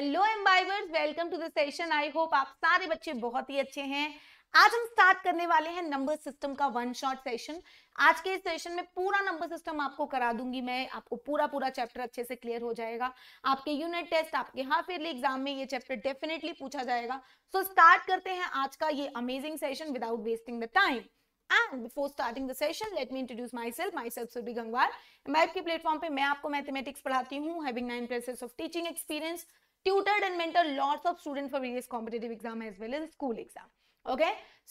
Hello एम्बाइवर्स welcome to the session I hope आप सारे बच्चे बहुत ही अच्छे हैं आज हम स्टार्ट करने वाले हैं नंबर सिस्टम का वन शॉट सेशन आज के इस सेशन में पूरा नंबर सिस्टम आपको करा दूंगी मैं आपको पूरा पूरा चैप्टर अच्छे से क्लियर हो जाएगा आपके यूनिट टेस्ट आपके हाफ ईयरली एग्जाम में ये चैप्टर डेफिनेटली पूछा जाएगा सो so, स्टार्ट करते हैं आज का ये amazing session without wasting the time And before starting the session, let me introduce myself. Myself Surbhi Gangwar. MIP के प्लेटफॉर्म पे मैं आपको मैथमेटिक्स पढ़ाती हूँ having nine years of teaching experience. tutored and mentored lots of students for various competitive exam as well as school exam okay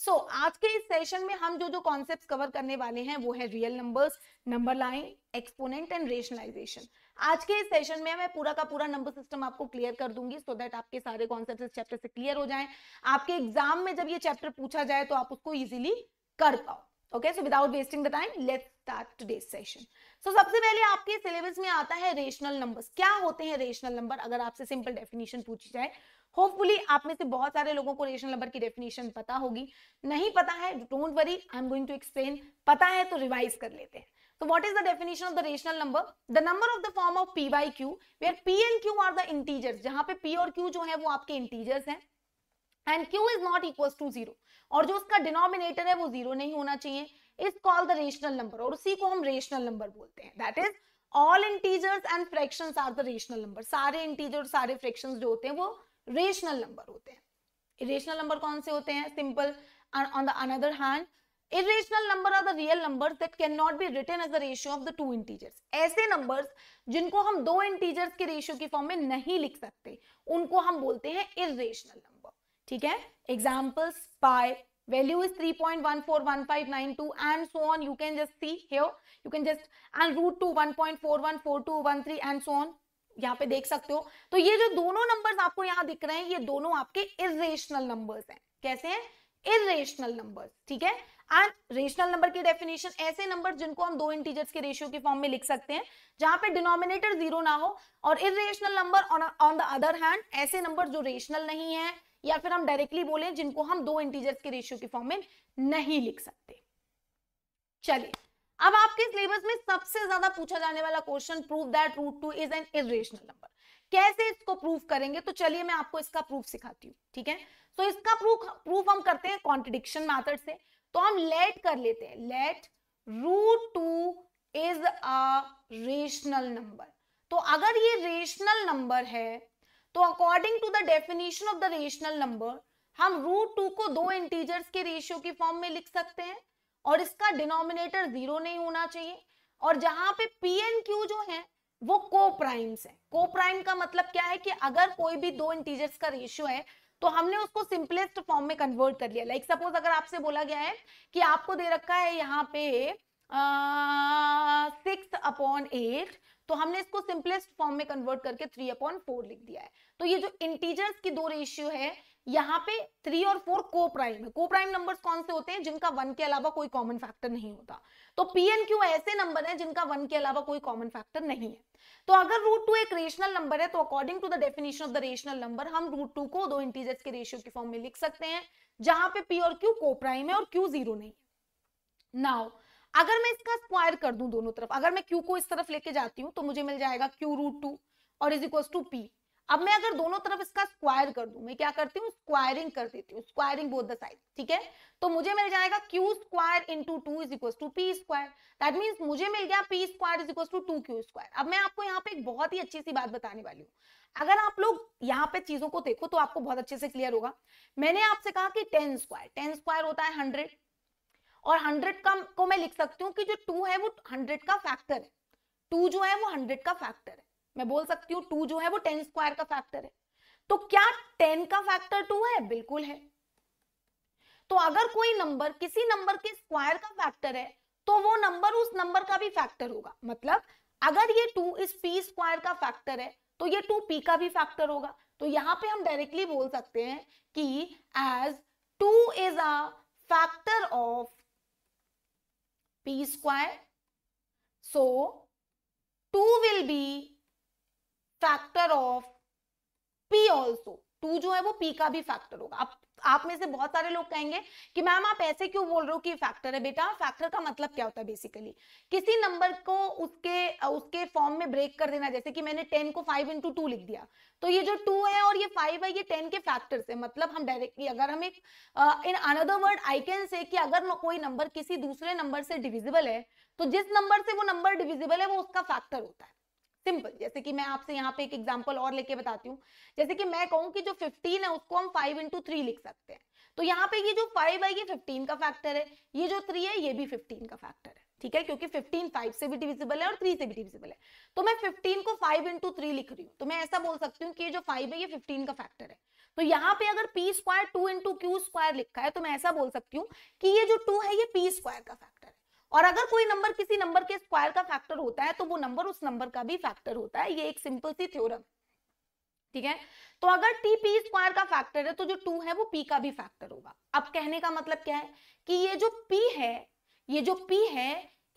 so आज के इस session में हम जो जो कॉन्सेप्ट्स कवर करने वाले हैं वो है real numbers number line exponent and rationalisation आज के इस सेशन में मैं पूरा का पूरा नंबर सिस्टम आपको क्लियर कर दूंगी सो दैट आपके सारे कॉन्सेप्ट इस चैप्टर से क्लियर हो जाएं आपके एग्जाम में जब ये चैप्टर पूछा जाए तो आप उसको इजीली कर पाओ okay so without wasting the time let's start today session so सबसे पहले आपके सिलेबस में आता है रेशनल नंबर्स क्या होते हैं रेशनल नंबर अगर आपसे सिंपल डेफिनेशन पूछी जाए होपफुली आप में से बहुत सारे लोगों को रेशनल नंबर की डेफिनेशन पता होगी नहीं पता है don't worry I am going to explain पता है तो रिवाइज कर लेते हैं तो what is the definition of the rational number the number of the form of p by q where p and q are the integers. जहां पे P और क्यू जो है वो आपके इंटीजर्स हैं. And q is not equals to zero और जो उसका डिनोमिनेटर है वो जीरो नहीं होना चाहिए. Is call the rational number और उसी को हम रेशनल नंबर बोलते हैं that is all integers and fractions are the rational number सारे इंटीजर सारे फ्रैक्शंस जो होते हैं वो रेशनल नंबर होते हैं इरेशनल नंबर कौन से होते हैं simple on the another hand irrational number are the real numbers that cannot be written as the ratio of the two integers ऐसे numbers जिनको हम दो integers के ratio की form में नहीं लिख सकते उनको हम बोलते हैं irrational number ठीक है examples pi value is 3.141592 and so on you can just see here you can just and root to 1.414213 and so on यहाँ पे देख सकते हो तो ये जो दोनों नंबर्स आपको यहाँ दिख रहे हैं ये दोनों आपके इेशनल नंबर्स हैं कैसे हैं इेशनल नंबर्स ठीक है एंड रेशनल नंबर की डेफिनेशन ऐसे नंबर जिनको हम दो इंटीजर्स के रेशियो के फॉर्म में लिख सकते हैं जहां पे डिनोमिनेटर जीरो ना हो और irrational number on the other hand ऐसे नंबर जो रेशनल नहीं है या फिर हम डायरेक्टली बोले जिनको हम दो इंटीजर्स के रेशियो के फॉर्म में नहीं लिख सकते चलिए अब आपके सिलेबस में सबसे ज्यादा पूछा जाने वाला question prove that root two is an irrational number कैसे इसको प्रूफ करेंगे तो चलिए मैं आपको इसका प्रूफ सिखाती हूँ ठीक है तो इसका प्रूफ प्रूफ हम करते हैं कॉन्ट्रडिक्शन मैथड से तो हम लेट कर लेते हैं let root two is a rational number तो अगर ये रेशनल नंबर है तो according to the definition of the rational number हम रूट टू को दो इंटीजर्स के रेशियो की फॉर्म में लिख सकते हैं और इसका डिनोमिनेटर जीरो नहीं होना चाहिए और जहां पे पी एन क्यू जो है वो को प्राइम्स है को प्राइम का मतलब क्या है कि अगर कोई भी दो इंटीजर्स का रेशियो है तो हमने उसको सिंपलेस्ट फॉर्म में कन्वर्ट कर लिया लाइक like, सपोज अगर आपसे बोला गया है कि आपको दे रखा है यहाँ पे सिक्स अपॉन एट तो हमने इसको सिंपलेस्ट फॉर्म में कन्वर्ट करके थ्री अपॉन फोर लिख दिया है तो ये जो इंटीजर्स की दो रेशियो है यहाँ पे थ्री और फोर को प्राइम है को प्राइम नंबर कौन से होते हैं जिनका वन के अलावा कोई कॉमन फैक्टर नहीं होता तो पी एन क्यू ऐसे नंबर है जिनका वन के अलावा कोई कॉमन फैक्टर नहीं है तो अगर रूट टू एक रेशनल नंबर है तो according to the definition of the rational number हम रूट टू को दो इंटीजर्स के रेशियो के फॉर्म में लिख सकते हैं जहां पे पी और क्यू को प्राइम है और क्यू जीरो नहीं है नाउ अगर मैं इसका स्क्वायर कर दूं दोनों तरफ अगर मैं क्यू को इस तरफ लेके जाती हूँ तो मुझे मिल जाएगा क्यू रूट टू और इज इक्वल टू पी अब मैं अगर दोनों तरफ इसका स्क्वायर कर दूं मैं क्या करती हूँ स्क्वायरिंग कर देती हूँ स्क्वायरिंग बोथ द साइड ठीक है तो मुझे मिल जाएगा q square into two is equal to p square that means मुझे मिल गया p square is equal to two q square अब मैं आपको यहाँ पे एक बहुत ही अच्छी सी बात बताने वाली हूँ अगर आप लोग यहाँ पे चीजों को देखो तो आपको बहुत अच्छे से क्लियर होगा मैंने आपसे कहा कि टेन स्क्वायर टेन स्क्वायर होता है हंड्रेड और हंड्रेड का को मैं लिख सकती हूँ कि जो टू है वो हंड्रेड का फैक्टर है टू जो है वो हंड्रेड का फैक्टर है मैं बोल सकती हूँ टू जो है वो टेन स्क्वायर का फैक्टर है तो क्या टेन का फैक्टर टू है बिल्कुल है तो अगर कोई नंबर किसी नंबर के स्क्वायर का फैक्टर है तो वो नंबर उस नंबर का भी फैक्टर होगा मतलब अगर ये टू इस पी स्क्वायर का फैक्टर है तो ये टू पी का भी फैक्टर होगा तो यहाँ पे हम डायरेक्टली बोल सकते हैं कि as two is a factor of p square so two will be factor of p also two जो है वो पी का भी फैक्टर होगा आप आप में से बहुत सारे लोग कहेंगे कि मैम आप ऐसे क्यों बोल रहे हो कि फैक्टर है बेटा फैक्टर का मतलब क्या होता है बेसिकली किसी नंबर को उसके उसके फॉर्म में ब्रेक कर देना जैसे कि मैंने टेन को फाइव इंटू टू लिख दिया तो ये जो टू है और ये फाइव है ये टेन के फैक्टर्स है मतलब हम डायरेक्टली अगर हम एक in another word I can say कि अगर कोई नंबर किसी दूसरे नंबर से डिविजिबल है तो जिस नंबर से वो नंबर डिविजिबल है वो उसका फैक्टर होता है सिंपल जैसे कि मैं आपसे यहाँ पे एक एग्जाम्पल और लेके बताती हूँ जैसे कि मैं कहूँ कि जो 15 है उसको हम 5 इंटू थ्री लिख सकते हैं तो यहाँ पे ये जो 5 है ये 15 का फैक्टर है ये जो 3 है ये भी 15 का फैक्टर है ठीक है क्योंकि 15 5 से भी डिविजिबल है और 3 से भी डिविजिबल है तो मैं फिफ्टीन को फाइव इंटू थ्री लिख रही हूँ तो मैं ऐसा बोल सकती हूँ कि ये जो फाइव है ये फिफ्टीन का फैक्टर है तो यहाँ पे अगर p square two into q square लिखा है तो मैं ऐसा बोल सकती हूँ कि ये जो टू है ये पी स्क्वायर का फैक्टर है और अगर कोई नंबर किसी नंबर के स्क्वायर का फैक्टर होता है तो वो नंबर उस नंबर का भी फैक्टर होता है ये एक सिंपल सी थ्योरम ठीक है तो अगर टी पी स्क्वायर का फैक्टर है तो जो टू है वो पी का भी फैक्टर होगा अब कहने का मतलब क्या है कि ये जो पी है ये जो पी है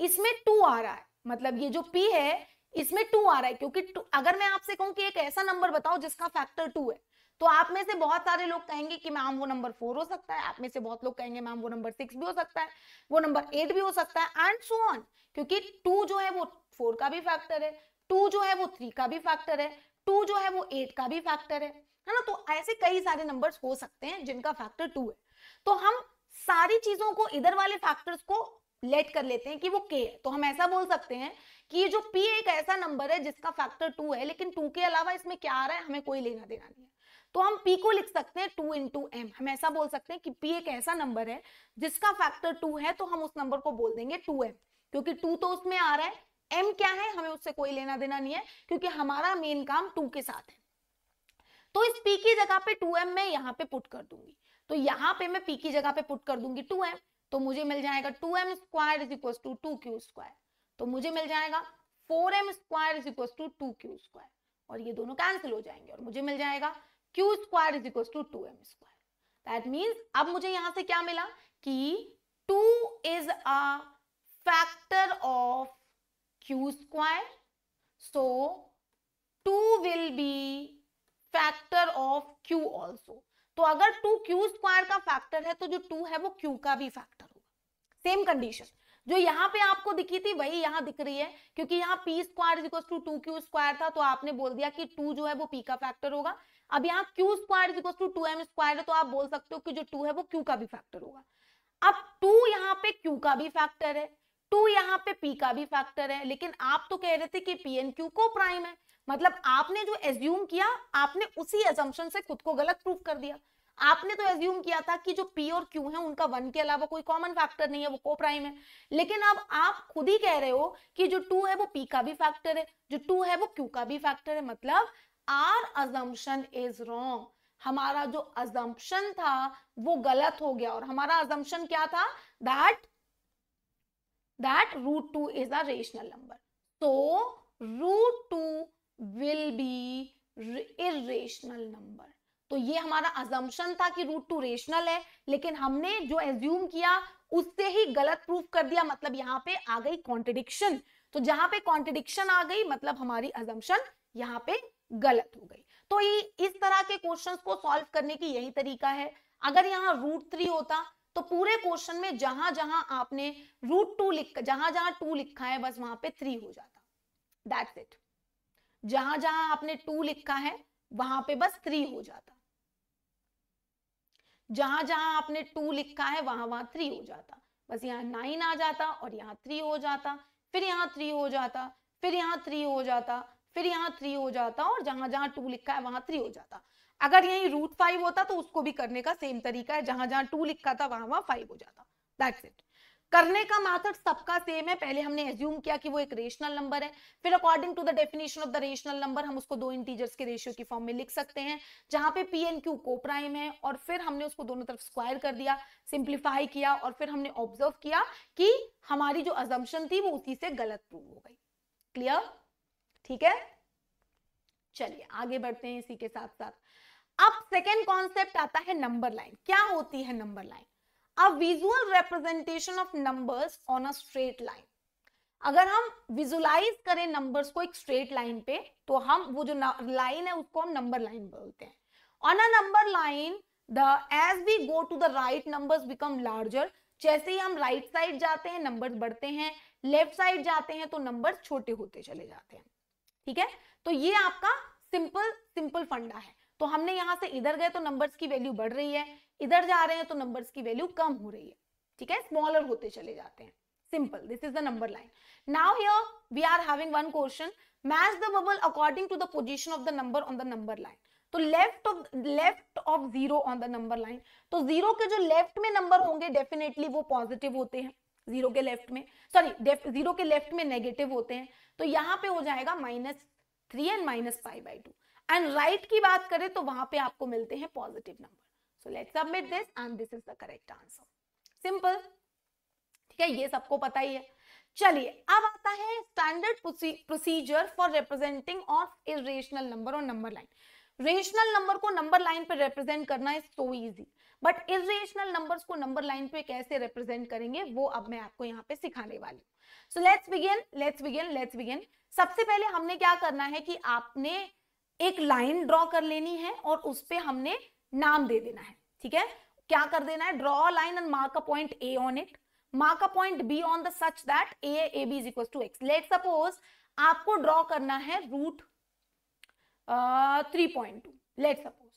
इसमें टू आ रहा है मतलब ये जो पी है इसमें टू आ रहा है क्योंकि अगर मैं आपसे कहूं कि एक ऐसा नंबर बताओ जिसका फैक्टर टू है तो आप में से बहुत सारे लोग कहेंगे कि मैम वो नंबर फोर हो सकता है आप में से बहुत लोग कहेंगे मैम वो नंबर सिक्स भी हो सकता है वो नंबर एट भी हो सकता है एंड सो ऑन क्योंकि टू जो है वो फोर का भी फैक्टर है टू जो है वो थ्री का भी फैक्टर है टू जो है वो एट का भी फैक्टर है है ना तो ऐसे कई सारे नंबर्स हो सकते हैं जिनका फैक्टर टू है तो हम सारी चीजों को इधर वाले फैक्टर्स को लेट कर लेते हैं कि वो के है तो हम ऐसा बोल सकते हैं कि ये जो पी एक ऐसा नंबर है जिसका फैक्टर टू है लेकिन टू के अलावा इसमें क्या आ रहा है हमें कोई लेना देना नहीं है तो हम पी को लिख सकते हैं टू इंटू एम हम ऐसा बोल सकते हैं कि पी एक ऐसा नंबर है जिसका फैक्टर टू है तो हम उस नंबर को बोल देंगे टू एम क्योंकि टू तो उसमें आ रहा है एम क्या है हमें उससे कोई लेना देना नहीं है क्योंकि हमारा मेन काम टू के साथ है तो इस पी की जगह पे टू एम मैं यहाँ पे पुट कर दूंगी तो यहाँ पे मैं पी की जगह पे पुट कर दूंगी टू एम तो मुझे मिल जाएगा two m square is equal to two q square तो मुझे मिल जाएगा four m square is equal to two q square और ये दोनों कैंसिल हो जाएंगे और मुझे मिल जाएगा q square is equal to two m square that means अब मुझे यहां से क्या मिला कि two is a factor of q square so two will be factor of q also तो अगर टू क्यू स्क्वायर का फैक्टर है तो जो टू है वो क्यू का भी फैक्टर होगा सेम कंडीशन जो यहाँ पे आपको दिखी थी वही यहाँ दिख रही है क्योंकि यहाँ p square equal to two q square था तो आपने बोल दिया कि टू जो है वो पी का फैक्टर होगा अब यहाँ q square to two m square है तो आप बोल सकते हो कि जो टू है वो क्यू का भी फैक्टर होगा अब टू यहाँ पे क्यू का भी फैक्टर है टू यहाँ पे पी का भी फैक्टर है लेकिन आप तो कह रहे थे कि p and q coprime है मतलब आपने जो एज्यूम किया आपने उसी एजम्पन से खुद को गलत प्रूफ कर दिया आपने तो एज्यूम किया था कि जो पी और क्यू है उनका वन के अलावा कोई कॉमन फैक्टर नहीं है वो को प्राइम है लेकिन अब आप खुद ही कह रहे हो कि जो टू है वो पी का भी फैक्टर है जो टू है वो क्यू का भी फैक्टर है मतलब आर अजम्पन इज रॉन्ग हमारा जो अजम्पन था वो गलत हो गया और हमारा अजम्पन क्या था that that root two is a rational number तो root two will be irrational number तो ये हमारा अजम्पन था कि रूट टू रेशनल है लेकिन हमने जो एज्यूम किया उससे ही गलत प्रूफ कर दिया मतलब यहाँ पे आ गई कॉन्ट्रडिक्शन तो जहां पे कॉन्ट्रडिक्शन आ गई मतलब हमारी अजम्पन यहाँ पे गलत हो गई तो ये इस तरह के क्वेश्चंस को सॉल्व करने की यही तरीका है अगर यहाँ रूट थ्री होता तो पूरे क्वेश्चन में जहां जहां आपने रूट टू लिख जहां जहां टू लिखा है बस वहां पे थ्री हो जाता दैट्स इट जहां जहां आपने टू लिखा है वहां पे बस थ्री हो जाता जहां जहां आपने टू लिखा है वहां वहां थ्री हो जाता बस यहाँ नाइन आ जाता और यहाँ थ्री हो जाता फिर यहाँ थ्री हो जाता फिर यहाँ थ्री हो जाता फिर यहाँ थ्री हो जाता और जहां जहां टू लिखा है वहां थ्री हो जाता अगर यही रूट फाइव होता तो उसको भी करने का सेम तरीका है जहां जहां टू लिखा था वहां वहां फाइव हो जाता दैट्स इट करने का मैथड सबका सेम है पहले हमने एज्यूम किया कि वो एक रेशनल नंबर है फिर according to the definition of the rational number हम उसको दो इंटीजर्स के रेशियो की फॉर्म में लिख सकते हैं जहां पे p and q coprime है और फिर हमने उसको दोनों तरफ स्क्वायर कर दिया सिंप्लीफाई किया और फिर हमने ऑब्जर्व किया कि हमारी जो अजम्पन थी वो उसी से गलत प्रूव हो गई क्लियर ठीक है चलिए आगे बढ़ते हैं इसी के साथ साथ अब सेकेंड कॉन्सेप्ट आता है नंबर लाइन क्या होती है number line a visual representation of numbers on a straight line अगर हम विजुलाइज करें नंबर्स को एक स्ट्रेट लाइन पे तो हम वो जो लाइन है उसको हम नंबर लाइन बोलते हैं on a number line the as we go to the right numbers become larger जैसे ही हम राइट right साइड जाते हैं नंबर्स बढ़ते हैं लेफ्ट साइड जाते हैं तो नंबर्स छोटे होते चले जाते हैं ठीक है तो ये आपका सिंपल सिंपल फंडा है तो हमने यहाँ से इधर गए तो नंबर्स की वैल्यू बढ़ रही है इधर जा रहे हैं तो नंबर्स की वैल्यू कम हो रही है ठीक है स्मॉलर होते चले जाते हैं simple this is the number line now here we are having one question match the bubble according to the position of the number on the number line तो left of left of zero on the number line तो zero के जो left में number होंगे definitely वो positive होते हैं zero के लेफ्ट में सॉरी जीरो के लेफ्ट में नेगेटिव होते हैं तो यहाँ पे हो जाएगा minus three and minus five by two and right की बात करें तो वहां पे आपको मिलते हैं positive number so let submit this and this is the correct answer simple ठीक है ये सबको पता ही है चलिए अब आता है standard procedure for representing of irrational number और नंबर लाइन रेशनल नंबर को नंबर लाइन पर रिप्रेजेंट करना is so easy but irrational number को नंबर लाइन पे कैसे रिप्रेजेंट करेंगे वो अब मैं आपको यहाँ पे सिखाने वाली so let's begin let's begin let's begin सबसे पहले हमने क्या करना है कि आपने एक लाइन ड्रॉ कर लेनी है और उस पर हमने नाम दे देना है ठीक है क्या कर देना है draw line and mark a point A on it mark a point B on the such that a A B is equal to x let suppose आपको ड्रॉ करना है root three point two let suppose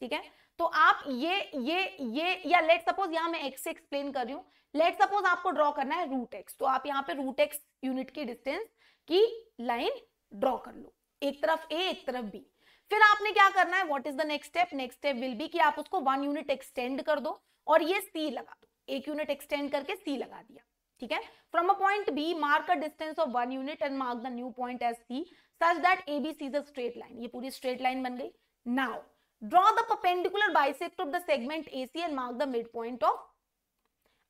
ठीक है तो आप ये ये ये या लेट सपोज यहाँ मैं एक्स से एक्सप्लेन कर रही हूँ लेट सपोज आपको ड्रॉ करना है रूट एक्स तो आप यहाँ पे रूट एक्स यूनिट की डिस्टेंस की लाइन ड्रॉ कर लो एक तरफ ए एक तरफ बी फिर आपने क्या करना है what is the next step next step will be कि आप उसको वन यूनिट एक्सटेंड कर दो और ये सी लगा दो एक यूनिट एक्सटेंड करके सी लगा दिया ठीक है from a point B mark a distance of one unit and mark the new point as C such that A B C is a straight line ये पूरी स्ट्रेट लाइन बन गई now draw the perpendicular bisect of the segment AC and mark the mid point of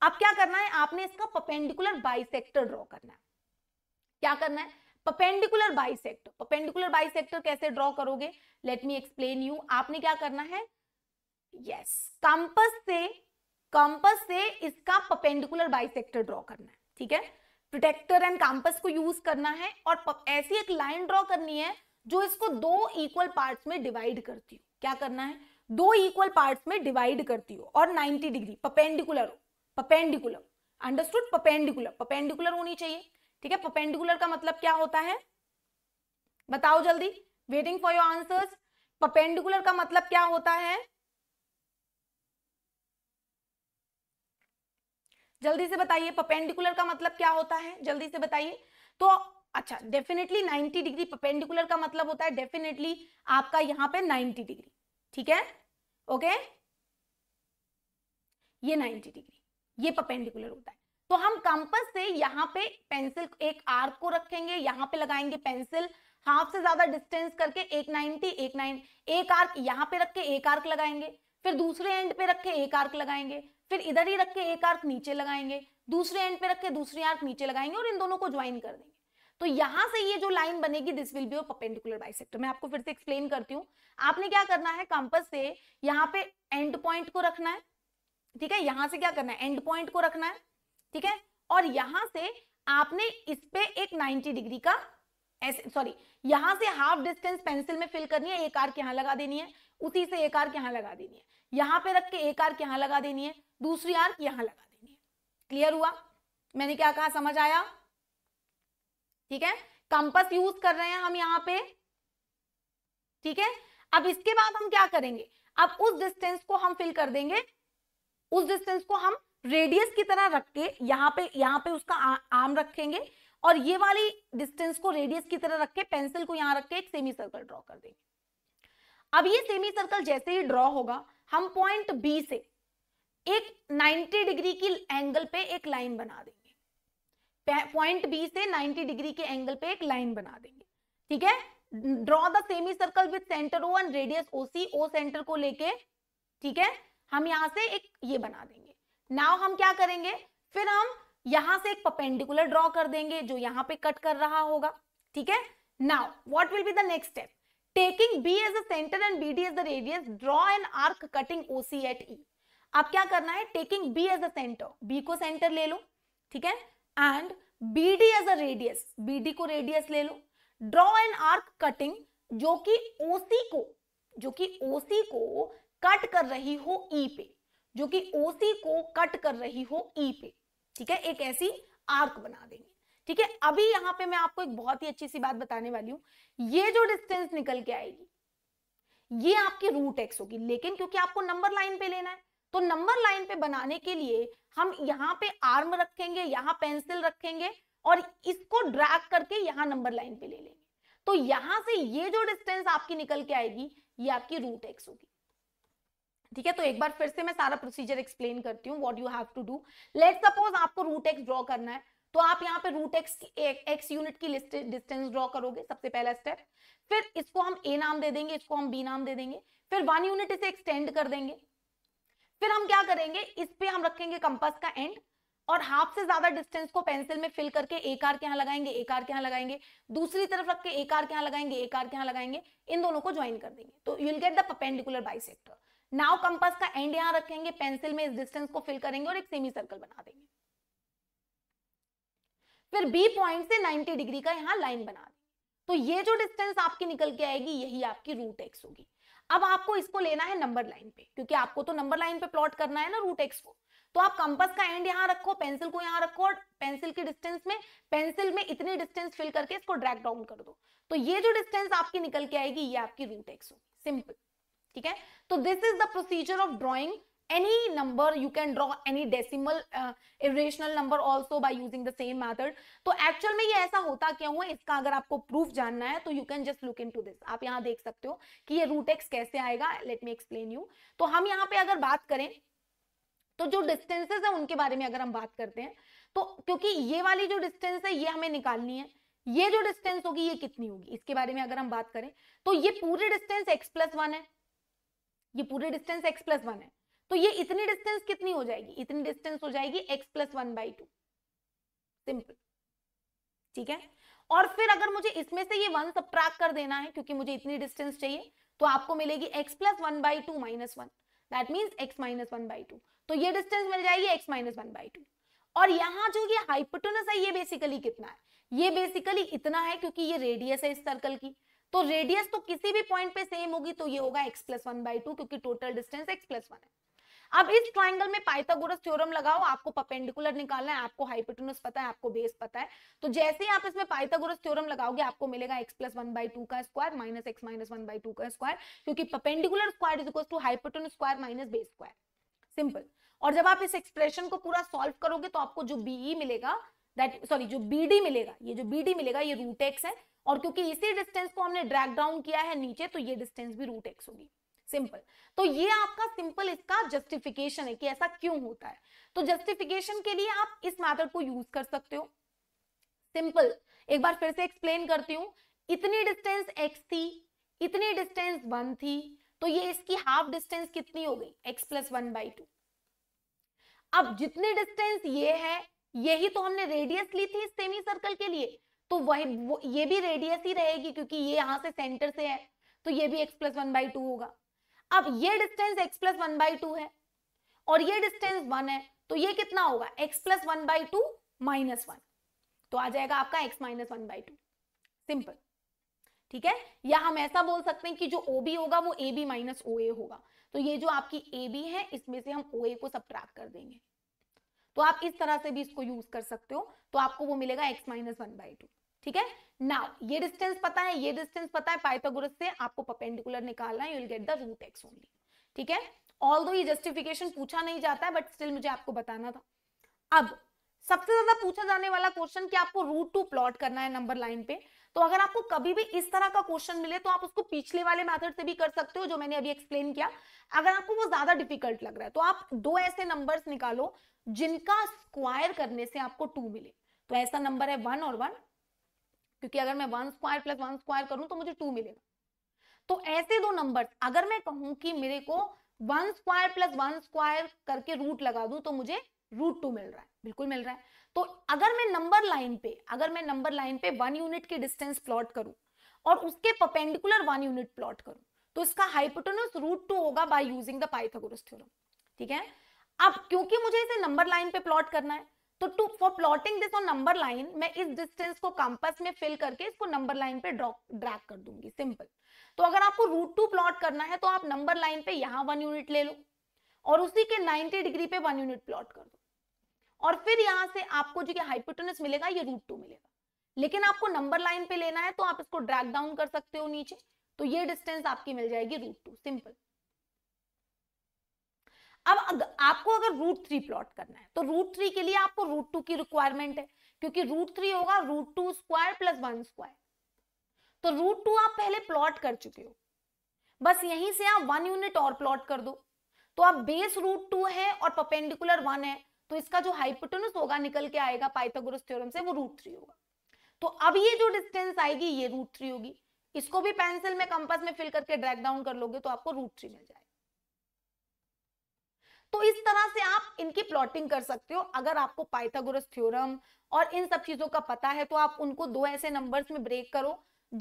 अब क्या करना है आपने इसका परपेंडिकुलर बाइसेक्टर ड्रॉ करना है क्या करना है परपेंडिकुलर बाइसेक्टर परपेंडिकुलर बाइसेक्टर कैसे ड्रॉ करोगे लेट मी एक्सप्लेन यू आपने क्या करना है यस कंपस से कंपस से इसका परपेंडिकुलर बाइसेक्टर ड्रॉ करना है ठीक है प्रोटेक्टर एंड कैंपस को यूज करना है और ऐसी एक लाइन ड्रॉ करनी है जो इसको दो इक्वल पार्ट्स में डिवाइड करती हूँ क्या करना है दो इक्वल पार्ट्स में डिवाइड करती हो और 90 डिग्री पपेंडिकुलर हो पपेंडिकुलर अंडरस्टूड पपेंडिकुलर पपेंडिकुलर होनी चाहिए ठीक है पपेंडिकुलर का मतलब क्या होता है बताओ जल्दी waiting for your answers perpendicular का मतलब क्या होता है जल्दी से बताइए पपेंडिकुलर का मतलब क्या होता है जल्दी से बताइए तो अच्छा डेफिनेटली 90 डिग्री पपेंडिकुलर का मतलब होता है डेफिनेटली आपका यहां पे 90 डिग्री ठीक है ओके ये 90 डिग्री ये परपेंडिकुलर होता है तो हम कंपस से यहाँ पे पेंसिल एक आर्क को रखेंगे यहाँ पे लगाएंगे पेंसिल हाफ से ज्यादा डिस्टेंस करके एक नाइनटी एक नाइन एक आर्क यहाँ पे रख के एक आर्क लगाएंगे फिर दूसरे एंड पे रख के एक आर्क लगाएंगे फिर इधर ही रख के एक आर्क नीचे लगाएंगे दूसरे एंड पे रख के दूसरे आर्क नीचे लगाएंगे और इन दोनों को ज्वाइन कर देंगे तो यहां से ये जो लाइन बनेगी this will be your perpendicular bisector मैं आपको फिर से एक्सप्लेन करती हूँ आपने क्या करना है कंपस से यहाँ पे एंड पॉइंट को रखना है ठीक है यहां से क्या करना है एंड पॉइंट को रखना है ठीक है और यहां से आपने इस पे एक 90 डिग्री का ऐसे सॉरी यहां से हाफ डिस्टेंस पेंसिल में फिल करनी है एक आर के यहां लगा देनी है उसी से एक आर के यहां लगा देनी है यहां पे रख के एक आर के यहां लगा देनी है दूसरी आर यहां लगा देनी है क्लियर हुआ मैंने क्या कहा समझ आया ठीक है कंपस यूज कर रहे हैं हम यहाँ पे ठीक है अब इसके बाद हम क्या करेंगे अब उस डिस्टेंस को हम फिल कर देंगे उस डिस्टेंस को हम रेडियस की तरह रख के यहाँ पे यहाँ पे उसका आर्म रखेंगे और ये वाली डिस्टेंस को रेडियस की तरह रख के पेंसिल को यहाँ रख के एक सेमी सर्कल ड्रॉ कर देंगे अब ये सेमी सर्कल जैसे ही ड्रॉ होगा हम पॉइंट बी से एक 90 डिग्री की एंगल पे एक लाइन बना देंगे पॉइंट बी से 90 डिग्री के एंगल पे एक लाइन बना देंगे ठीक है draw the semi circle with centre O and radius O C O centre को लेके ठीक है हम यहां से एक ये बना देंगे नाव हम क्या करेंगे फिर हम यहां से एक पपेंडिकुलर ड्रॉ कर देंगे जो यहाँ पे कट कर रहा होगा ठीक है now what will be the next step taking B as a centre and B D as the radius draw an arc cutting O C at E अब क्या करना है taking B as a centre B को centre ले लो ठीक है and B D as a radius B D को रेडियस ले लो ड्रॉ एन आर्क कटिंग जो कि ओसी को जो कि ओसी को कट कर रही हो ई e पे जो कि ओसी को कट कर रही हो ई e पे ठीक है एक ऐसी आर्क बना देंगे ठीक है अभी यहाँ पे मैं आपको एक बहुत ही अच्छी सी बात बताने वाली हूँ ये जो डिस्टेंस निकल के आएगी ये आपकी रूट एक्स होगी लेकिन क्योंकि आपको नंबर लाइन पे लेना है तो नंबर लाइन पे बनाने के लिए हम यहाँ पे आर्म रखेंगे यहाँ पेंसिल रखेंगे और इसको ड्रैग करके यहाँ नंबर लाइन पे ले लेंगे तो यहां से ये जो डिस्टेंस आपकी निकल के आएगी ये आपकी रूट एक्स होगी ठीक है तो एक बार फिर से मैं सारा प्रोसीजर एक्सप्लेन करती हूँ what you have to do let suppose आपको रूट एक्स ड्रॉ करना है तो आप यहाँ पे रूट एक्स एक्स यूनिट की डिस्टेंस ड्रॉ करोगे सबसे पहला स्टेप फिर इसको हम ए नाम दे देंगे इसको हम बी नाम दे देंगे फिर वन यूनिट इसे एक्सटेंड कर देंगे फिर हम क्या करेंगे इस पे हम रखेंगे कंपास का एंड और हाफ से ज्यादा डिस्टेंस को पेंसिल में फिल करके एक आर के यहाँ लगाएंगे एक आर के यहाँ लगाएंगे दूसरी तरफ रख के एक आर के यहाँ लगाएंगे एक आर के यहाँ लगाएंगे इन दोनों को ज्वाइन कर देंगे तो you'll get the perpendicular bisector now compass का एंड यहाँ रखेंगे पेंसिल में इस डिस्टेंस को फिल करेंगे और एक सेमी सर्कल बना देंगे फिर बी पॉइंट से 90 डिग्री का यहाँ लाइन बना देंगे तो ये जो डिस्टेंस आपकी निकल के आएगी यही आपकी रूट एक्स होगी अब आपको इसको लेना है नंबर लाइन पे क्योंकि आपको तो नंबर लाइन पे प्लॉट करना है ना रूट एक्स को तो आप कंपस का एंड यहाँ रखो पेंसिल को यहाँ रखो और पेंसिल की डिस्टेंस में पेंसिल में इतनी डिस्टेंस फिल करके इसको ड्रैग डाउन कर दो तो ये जो डिस्टेंस आपकी निकल के आएगी ये आपकी रूट एक्स होगी सिंपल ठीक है तो this is the procedure of drawing any number you can draw any decimal uh, irrational number also by using the same method तो actual में ये ऐसा होता क्या हुआ इसका अगर आपको proof जानना है तो you can just look into this आप यहाँ देख सकते हो कि ये root x कैसे आएगा let me explain you तो हम यहाँ पे अगर बात करें तो जो डिस्टेंसेस है उनके बारे में अगर हम बात करते हैं तो क्योंकि ये वाली जो डिस्टेंस है ये हमें निकालनी है ये जो डिस्टेंस होगी ये कितनी होगी इसके बारे में अगर हम बात करें तो ये पूरी डिस्टेंस x प्लस वन है ये पूरी डिस्टेंस x प्लस वन है तो ये इतनी डिस्टेंस कितनी हो जाएगी इतनी डिस्टेंस हो जाएगी x plus one by two simple ठीक है और फिर अगर मुझे इसमें से ये वन सब्ट्रैक्ट कर देना है क्योंकि मुझे इतनी डिस्टेंस चाहिए तो आपको मिलेगी x plus one by two minus one that mean x minus one by two तो ये डिस्टेंस मिल जाएगी x minus one by two और यहाँ जो ये हाइपोटोनस है ये बेसिकली कितना है ये बेसिकली इतना है क्योंकि ये रेडियस है इस सर्कल की तो रेडियस तो किसी भी पॉइंट पे सेम होगी तो ये होगा x plus one by two क्योंकि total distance x plus one है अब इस ट्राइंगल में पाइथागोरस थ्योरम लगाओ आपको परपेंडिकुलर निकालना है आपको हाइपोटेनस पता है आपको बेस पता है तो जैसे ही आप इसमें पाइथागोरस थ्योरम लगाओगे आपको मिलेगा x plus one by two का square minus x minus one by two का स्क्वायर क्योंकि perpendicular square is equal to hypotenuse square minus base square simple और जब आप इस एक्सप्रेशन को पूरा सॉल्व करोगे तो आपको जो बीई e मिलेगा दैट सॉरी जो बीडी मिलेगा ये जो बीडी मिलेगा ये रूट एक्स है और क्योंकि इसी डिस्टेंस को हमने ड्रैग डाउन किया है नीचे तो ये डिस्टेंस भी रूट एक्स होगी सिंपल तो ये आपका सिंपल इसका जस्टिफिकेशन है कि ऐसा क्यों होता है तो जस्टिफिकेशन के लिए आप इस मैथड को यूज कर सकते हो सिंपल एक बार फिर से एक्सप्लेन करती हूँ इतनी डिस्टेंस एक्स थी इतनी डिस्टेंस वन थी तो ये इसकी हाफ डिस्टेंस कितनी हो गई x plus one by two अब जितनी डिस्टेंस ये है यही तो हमने रेडियस ली थी सेमी सर्कल के लिए तो वही ये भी रेडियस ही रहेगी क्योंकि ये यहां से सेंटर से है तो ये भी x plus one by two होगा अब ये distance x plus one by two है और ये डिस्टेंस वन है तो ये कितना होगा x plus one by two minus one तो आ जाएगा आपका x minus one by two simple ठीक है या हम ऐसा बोल सकते हैं कि जो ओ बी होगा वो ए बी माइनस ओ ए होगा तो ये जो आपकी ए बी है इसमें से हम ओ ए को सब्ट्रैक्ट कर देंगे तो आप इस तरह से भी इसको यूज कर सकते हो तो आपको वो मिलेगा x minus one by two ठीक है नाउ ये डिस्टेंस पता है ये डिस्टेंस पता है पाइथागोरस से आपको परपेंडिकुलर निकालना है you will get the root x only ठीक है ऑल दो ये जस्टिफिकेशन पूछा नहीं जाता है बट स्टिल मुझे आपको बताना था अब सबसे ज्यादा पूछा जाने वाला क्वेश्चन कि आपको रूट टू प्लॉट करना है नंबर लाइन पे तो अगर आपको कभी भी इस तरह का क्वेश्चन मिले तो आप उसको पिछले वाले मेथड से भी कर सकते हो जो मैंने अभी एक्सप्लेन किया अगर आपको वो ज्यादा डिफिकल्ट लग रहा है तो आप दो ऐसे नंबर्स निकालो जिनका स्क्वायर करने से आपको टू मिले तो ऐसा नंबर है वन और वन क्योंकि अगर मैं one square plus one square करूं तो मुझे टू मिलेगा तो ऐसे दो नंबर अगर मैं कहूं कि मेरे को one square plus one square करके रूट लगा दू तो मुझे रूट टू मिल रहा है बिल्कुल मिल रहा है तो अगर मैं नंबर लाइन पे अगर मैं नंबर लाइन पे वन यूनिट की डिस्टेंस प्लॉट करूं और उसके परपेंडिकुलर वन यूनिट प्लॉट करूं तो इसका हाइपोटेनस रूट टू होगा by using the Pythagoras theorem ठीक है अब क्योंकि मुझे इसे नंबर लाइन पे प्लॉट करना है तो two for plotting this on number line मैं इस डिस्टेंस को कंपस में फिल करके इसको नंबर लाइन पे ड्रैग कर दूंगी सिंपल तो अगर आपको रूट टू प्लॉट करना है तो आप नंबर लाइन पे यहाँ वन यूनिट ले लो और उसी के 90 डिग्री पे वन यूनिट प्लॉट कर दो और फिर यहाँ से आपको जो कि हाइपोटेनस मिलेगा ये रूट टू मिलेगा लेकिन आपको नंबर लाइन पे लेना है तो आप इसको ड्रैग डाउन कर सकते हो नीचे तो ये डिस्टेंस आपकी मिल जाएगी रूट टू सिंपल अब आपको अगर रूट थ्री प्लॉट करना है तो रूट थ्री के लिए आपको रूट टू की रिक्वायरमेंट है क्योंकि रूट थ्री होगा root two square plus one square तो रूट टू आप पहले प्लॉट कर चुके हो बस यहीं से आप वन यूनिट और प्लॉट कर दो तो आप बेस रूट टू है और परपेंडिकुलर वन है तो इसका जो हाइपोटेनस होगा निकल के आएगा पाइथागोरस थ्योरम से वो रूट थ्री होगा तो अब ये जो डिस्टेंस आएगी ये रूट थ्री होगी इसको भी पेंसिल में कंपास में फिल करके ड्रैग डाउन कर लोगे तो आपको रूट थ्री मिल जाएगा तो इस तरह से आप इनकी प्लॉटिंग कर सकते हो अगर आपको पाइथागोरस थ्योरम और इन सब चीजों का पता है तो आप उनको दो ऐसे नंबर्स में ब्रेक करो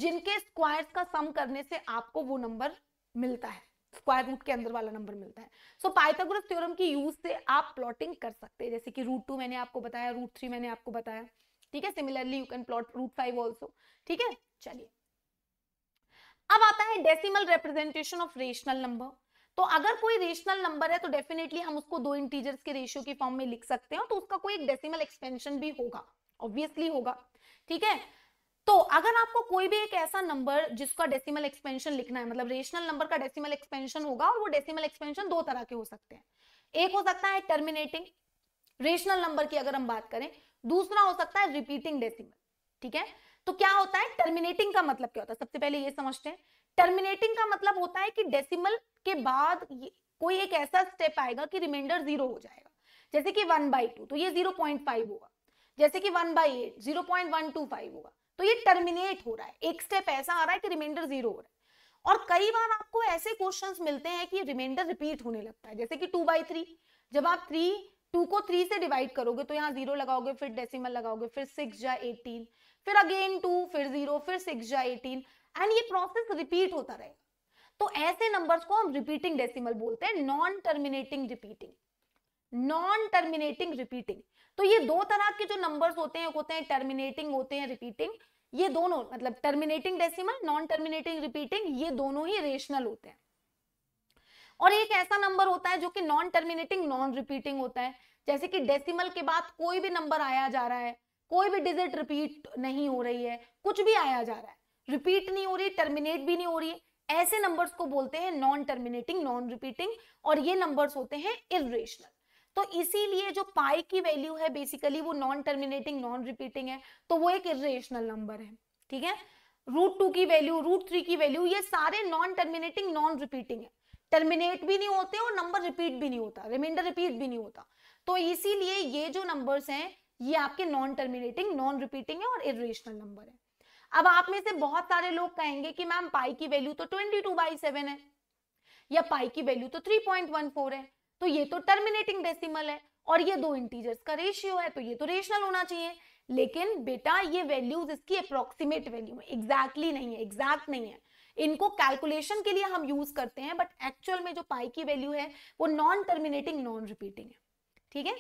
जिनके स्क्वायर्स का सम करने से आपको वो नंबर मिलता है स्क्वायर रूट के अंदर वाला नंबर मिलता है सो पाइथागोरस थ्योरम की यूज से आप प्लॉटिंग कर सकते हैं जैसे कि रूट टू मैंने आपको बताया रूट थ्री मैंने आपको बताया ठीक है similarly you can plot root five also ठीक है चलिए अब आता है decimal representation of rational number तो अगर कोई रेशनल नंबर है तो डेफिनेटली हम उसको दो इंटीजर्स के रेशियो के फॉर्म में लिख सकते हैं तो उसका कोई एक डेसिमल एक्सपेंशन भी होगा ऑब्वियसली होगा ठीक है तो अगर आपको कोई भी एक ऐसा नंबर जिसका डेसिमल एक्सपेंशन लिखना है मतलब रेशनल नंबर का डेसिमल एक्सपेंशन होगा और वो डेसिमल एक्सपेंशन दो तरह के हो सकते हैं एक हो सकता है टर्मिनेटिंग रेशनल नंबर की अगर हम बात करें दूसरा हो सकता है रिपीटिंग डेसिमल ठीक है तो क्या होता है टर्मिनेटिंग का मतलब क्या होता है सबसे पहले ये समझते हैं टर्मिनेटिंग का मतलब होता है कि डेसिमल के बाद कोई एक ऐसा स्टेप आएगा कि रिमाइंडर जीरो हो जाएगा जैसे कि वन बाई टू तो ये जीरो पॉइंट फाइव होगा जैसे कि one by eight zero point one two five होगा तो ये टर्मिनेट हो रहा है एक स्टेप ऐसा आ रहा है कि रिमाइंडर जीरो हो रहा है और कई बार आपको ऐसे क्वेश्चंस मिलते हैं कि रिमाइंडर रिपीट होने लगता है जैसे कि टू बाई थ्री जब आप थ्री टू को थ्री से डिवाइड करोगे तो यहाँ जीरो लगाओगे फिर डेसिमल लगाओगे फिर सिक्स या एटीन फिर अगेन टू फिर जीरो फिर सिक्स या एटीन एंड ये प्रोसेस रिपीट होता रहे तो ऐसे नंबर्स को हम रिपीटिंग डेसिमल बोलते हैं non terminating repeating non terminating repeating तो ये दो तरह के जो नंबर्स होते हैं होते हैं टर्मिनेटिंग होते हैं रिपीटिंग ये दोनों मतलब terminating decimal non terminating repeating ये दोनों ही रेशनल होते हैं और एक ऐसा नंबर होता है जो कि नॉन टर्मिनेटिंग नॉन रिपीटिंग होता है जैसे कि डेसिमल के बाद कोई भी नंबर आया जा रहा है कोई भी डिजिट रिपीट नहीं हो रही है कुछ भी आया जा रहा है रिपीट नहीं हो रही टर्मिनेट भी नहीं हो रही ऐसे नंबर्स को बोलते हैं नॉन टर्मिनेटिंग नॉन रिपीटिंग और ये नंबर्स होते हैं इरेशनल तो इसीलिए जो पाई की वैल्यू है बेसिकली वो नॉन टर्मिनेटिंग नॉन रिपीटिंग है तो वो एक इरेशनल नंबर है ठीक है रूट टू की वैल्यू रूट थ्री की वैल्यू ये सारे नॉन टर्मिनेटिंग नॉन रिपीटिंग है टर्मिनेट भी नहीं होते और नंबर रिपीट भी नहीं होता रिमाइंडर रिपीट भी नहीं होता तो इसीलिए ये जो नंबर्स हैं ये आपके नॉन टर्मिनेटिंग नॉन रिपीटिंग है और इरेशनल नंबर है अब आप में से बहुत सारे लोग कहेंगे कि मैम पाई की वैल्यू तो ट्वेंटी टू बाई सेवन है या पाई की वैल्यू तो थ्री पॉइंट वन फोर है तो ये तो टर्मिनेटिंग डेसिमल है और ये दो इंटीजर्स का रेशियो है तो ये तो रेशनल होना चाहिए लेकिन बेटा ये वैल्यूज इसकी अप्रोक्सीमेट वैल्यू है एग्जैक्टली exactly नहीं है एग्जैक्ट नहीं है इनको कैलकुलेशन के लिए हम यूज करते हैं बट एक्चुअल में जो पाई की वैल्यू है वो नॉन टर्मिनेटिंग नॉन रिपीटिंग है ठीक है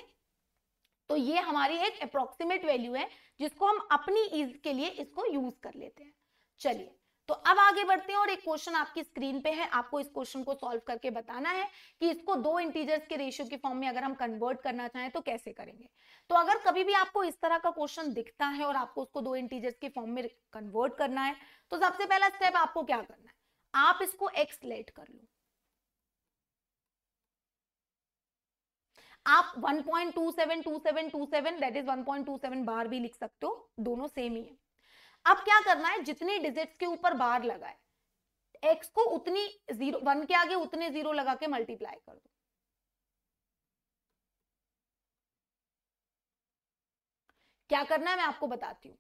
तो ये हमारी एक अप्रोक्सीमेट वैल्यू है जिसको हम अपनी ईज के लिए इसको यूज कर लेते हैं चलिए तो अब आगे बढ़ते हैं और एक क्वेश्चन आपकी स्क्रीन पे है आपको इस क्वेश्चन को सॉल्व करके बताना है कि इसको दो इंटीजर्स के रेशियो के फॉर्म में अगर हम कन्वर्ट करना चाहें तो कैसे करेंगे तो अगर कभी भी आपको इस तरह का क्वेश्चन दिखता है और आपको उसको दो इंटीजर्स के फॉर्म में कन्वर्ट करना है तो सबसे पहला स्टेप आपको क्या करना है आप इसको एक्सलेट कर लो आप 1.272727 दैट इज 1.27 बार भी लिख सकते हो दोनों सेम ही है अब क्या करना है जितने डिजिट्स के ऊपर बार लगाए एक्स को उतनी जीरो वन के आगे उतने जीरो लगा के मल्टीप्लाई कर दो क्या करना है मैं आपको बताती हूँ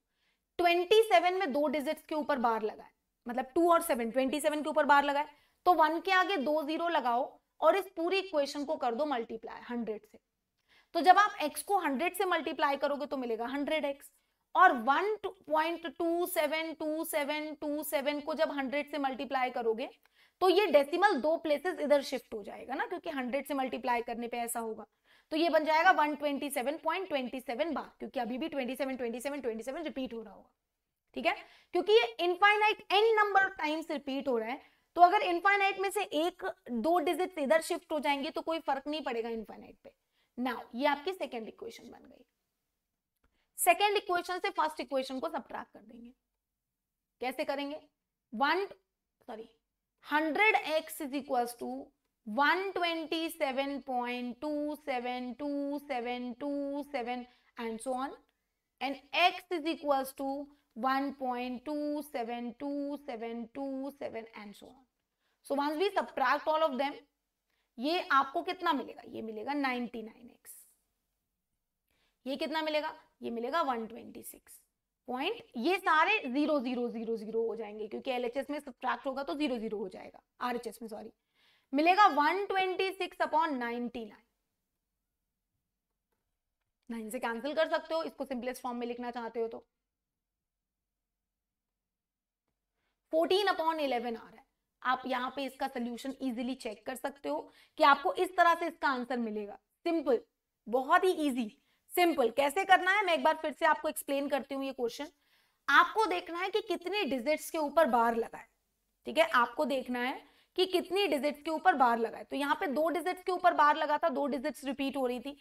27 में दो डिजिट्स के ऊपर बार लगाए मतलब टू और सेवन 27 के ऊपर बार लगाए तो वन के आगे दो जीरो लगाओ और इस पूरी इक्वेशन को कर दो मल्टीप्लाई हंड्रेड से तो जब आप x को 100 से मल्टीप्लाई करोगे तो मिलेगा 100x और 1.27272 को जब 100 से मल्टीप्लाई करोगे तो ये डेसिमल दो प्लेसेस इधर शिफ्ट हो जाएगा ना क्योंकि 100 से मल्टीप्लाई करने पे ऐसा होगा तो ये बन जाएगा 127.27 बार क्योंकि अभी भी 27 27 27 रिपीट हो रहा होगा ठीक है क्योंकि ये infinite n number of times repeat हो रहा है तो अगर इनफाइनाइट में से एक दो डिजिट इधर शिफ्ट हो जाएंगे तो कोई फर्क नहीं पड़ेगा इनफाइनाइट पे नाउ ये आपकी सेकेंड इक्वेशन बन गई सेकेंड इक्वेशन से फर्स्ट इक्वेशन को सब कर देंगे कैसे करेंगे one sorry hundred x is equal to one twenty seven point two seven two seven two seven and so on and x is equal to 1.2727727 and so on so once we subtract all of them ये आपको कितना मिलेगा ये मिलेगा 99x. ये कितना मिलेगा ये मिलेगा 126. पॉइंट ये सारे जीरो जीरो जीरो जीरो हो जाएंगे क्योंकि एलएचएस में सब्ट्रैक्ट होगा तो जीरो जीरो हो जाएगा आरएचएस में सॉरी मिलेगा 126 twenty six upon ninety nine से कैंसिल कर सकते हो इसको सिंपलेस्ट फॉर्म में लिखना चाहते हो तो फोर्टीन अपॉन इलेवन आ रहा है आप यहाँ पे इसका सोल्यूशन इजिली चेक कर सकते हो कि आपको इस तरह से इसका आंसर मिलेगा सिंपल बहुत ही इजी सिंपल कैसे करना है मैं एक बार फिर से आपको एक्सप्लेन करती हूँ ये क्वेश्चन आपको देखना है कि कितने डिजिट्स के ऊपर बार लगाए ठीक है आपको देखना है कि कितनी डिजिट्स के ऊपर बार लगाए तो यहाँ पे दो डिजिट्स के ऊपर बार लगा था दो डिजिट्स रिपीट हो रही थी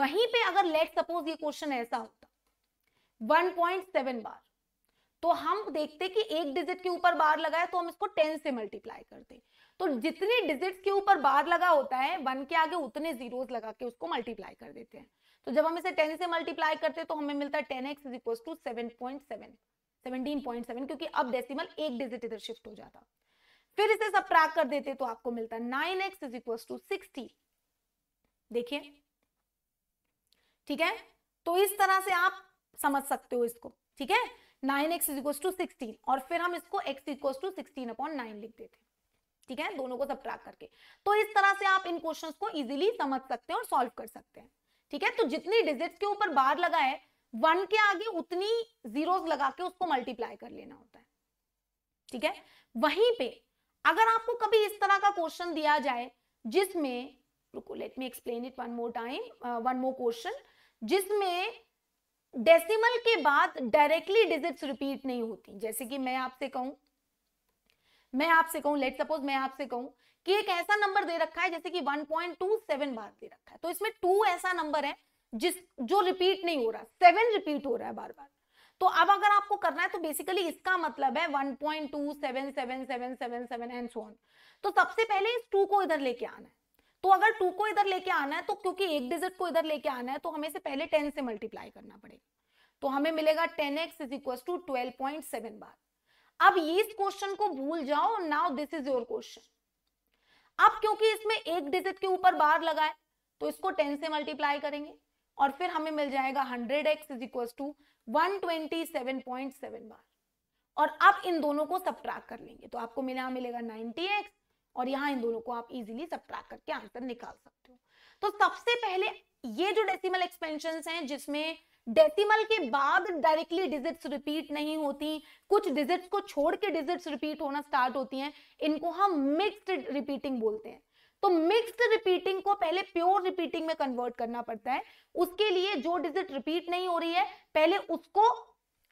वहीं पे अगर लेट सपोज ये क्वेश्चन ऐसा होता 1.7 बार तो हम देखते कि एक डिजिट के ऊपर बार लगा है तो हम इसको टेन से मल्टीप्लाई करते तो जितने डिजिट्स के ऊपर बार लगा होता है वन के आगे उतने जीरोज लगा के उसको मल्टीप्लाई कर देते हैं तो जब हम इसे टेन से मल्टीप्लाई करते हैं तो हमें मिलता है ten x is equal to seven point seven seventeen point seven क्योंकि अब डेसिमल एक डिजिट इधर शिफ्ट हो जाता फिर इसे सब कर देते तो आपको मिलता है nine x is equal to sixty देखिए ठीक है तो इस तरह से आप समझ सकते हो इसको ठीक है nine x is to sixteen और फिर हम इसको x equal to sixteen upon nine लिख देते हैं ठीक है दोनों को सब्ट्रैक्ट करके तो इस तरह से आप इन क्वेश्चंस को इजीली समझ सकते हैं और सॉल्व कर सकते हैं ठीक है तो जितनी डिजिट्स के ऊपर बार लगा है वन के आगे उतनी जीरो लगा के उसको मल्टीप्लाई कर लेना होता है ठीक है वहीं पे अगर आपको कभी इस तरह का क्वेश्चन दिया जाए जिसमें रुको let me explain it one more time one more question जिसमें डेसिमल के बाद डायरेक्टली डिजिट्स रिपीट नहीं होती जैसे कि मैं आपसे कहूं मैं आपसे कहूं लेट सपोज मैं आपसे कहूं कि एक ऐसा नंबर दे रखा है जैसे कि 1.27 बार दे रखा है तो इसमें टू ऐसा नंबर है जिस जो रिपीट नहीं हो रहा सेवन रिपीट हो रहा है बार बार तो अब अगर आपको करना है तो बेसिकली इसका मतलब है 1.277777 एंड सो ऑन तो सबसे पहले इस टू को इधर लेके आना है तो अगर टू को इधर लेके आना है तो क्योंकि एक डिजिट को इधर लेके आना है तो हमें से पहले टेन से मल्टीप्लाई करना पड़ेगा तो हमें मिलेगा ten x is equal to twelve point seven bar अब इस क्वेश्चन को भूल जाओ now this is your question अब क्योंकि इसमें एक डिजिट के ऊपर बार लगाए तो इसको टेन से मल्टीप्लाई करेंगे और फिर हमें मिल जाएगा hundred x is equal to one twenty seven point seven bar और अब इन दोनों को सब्ट्रैक्ट कर लेंगे तो आपको मिला मिलेगा नाइनटी एक्स और यहाँ इन दोनों को आप इजिली सब्ट्रैक्ट करके आंसर निकाल सकते हो तो सबसे पहले ये जो डेसिमल एक्सपेंशन हैं जिसमें डेसिमल के बाद डायरेक्टली डिजिट्स रिपीट नहीं होती कुछ डिजिट्स को छोड़ के डिजिट्स रिपीट होना स्टार्ट होती हैं इनको हम मिक्स्ड रिपीटिंग बोलते हैं तो मिक्स्ड रिपीटिंग को पहले प्योर रिपीटिंग में कन्वर्ट करना पड़ता है उसके लिए जो डिजिट रिपीट नहीं हो रही है पहले उसको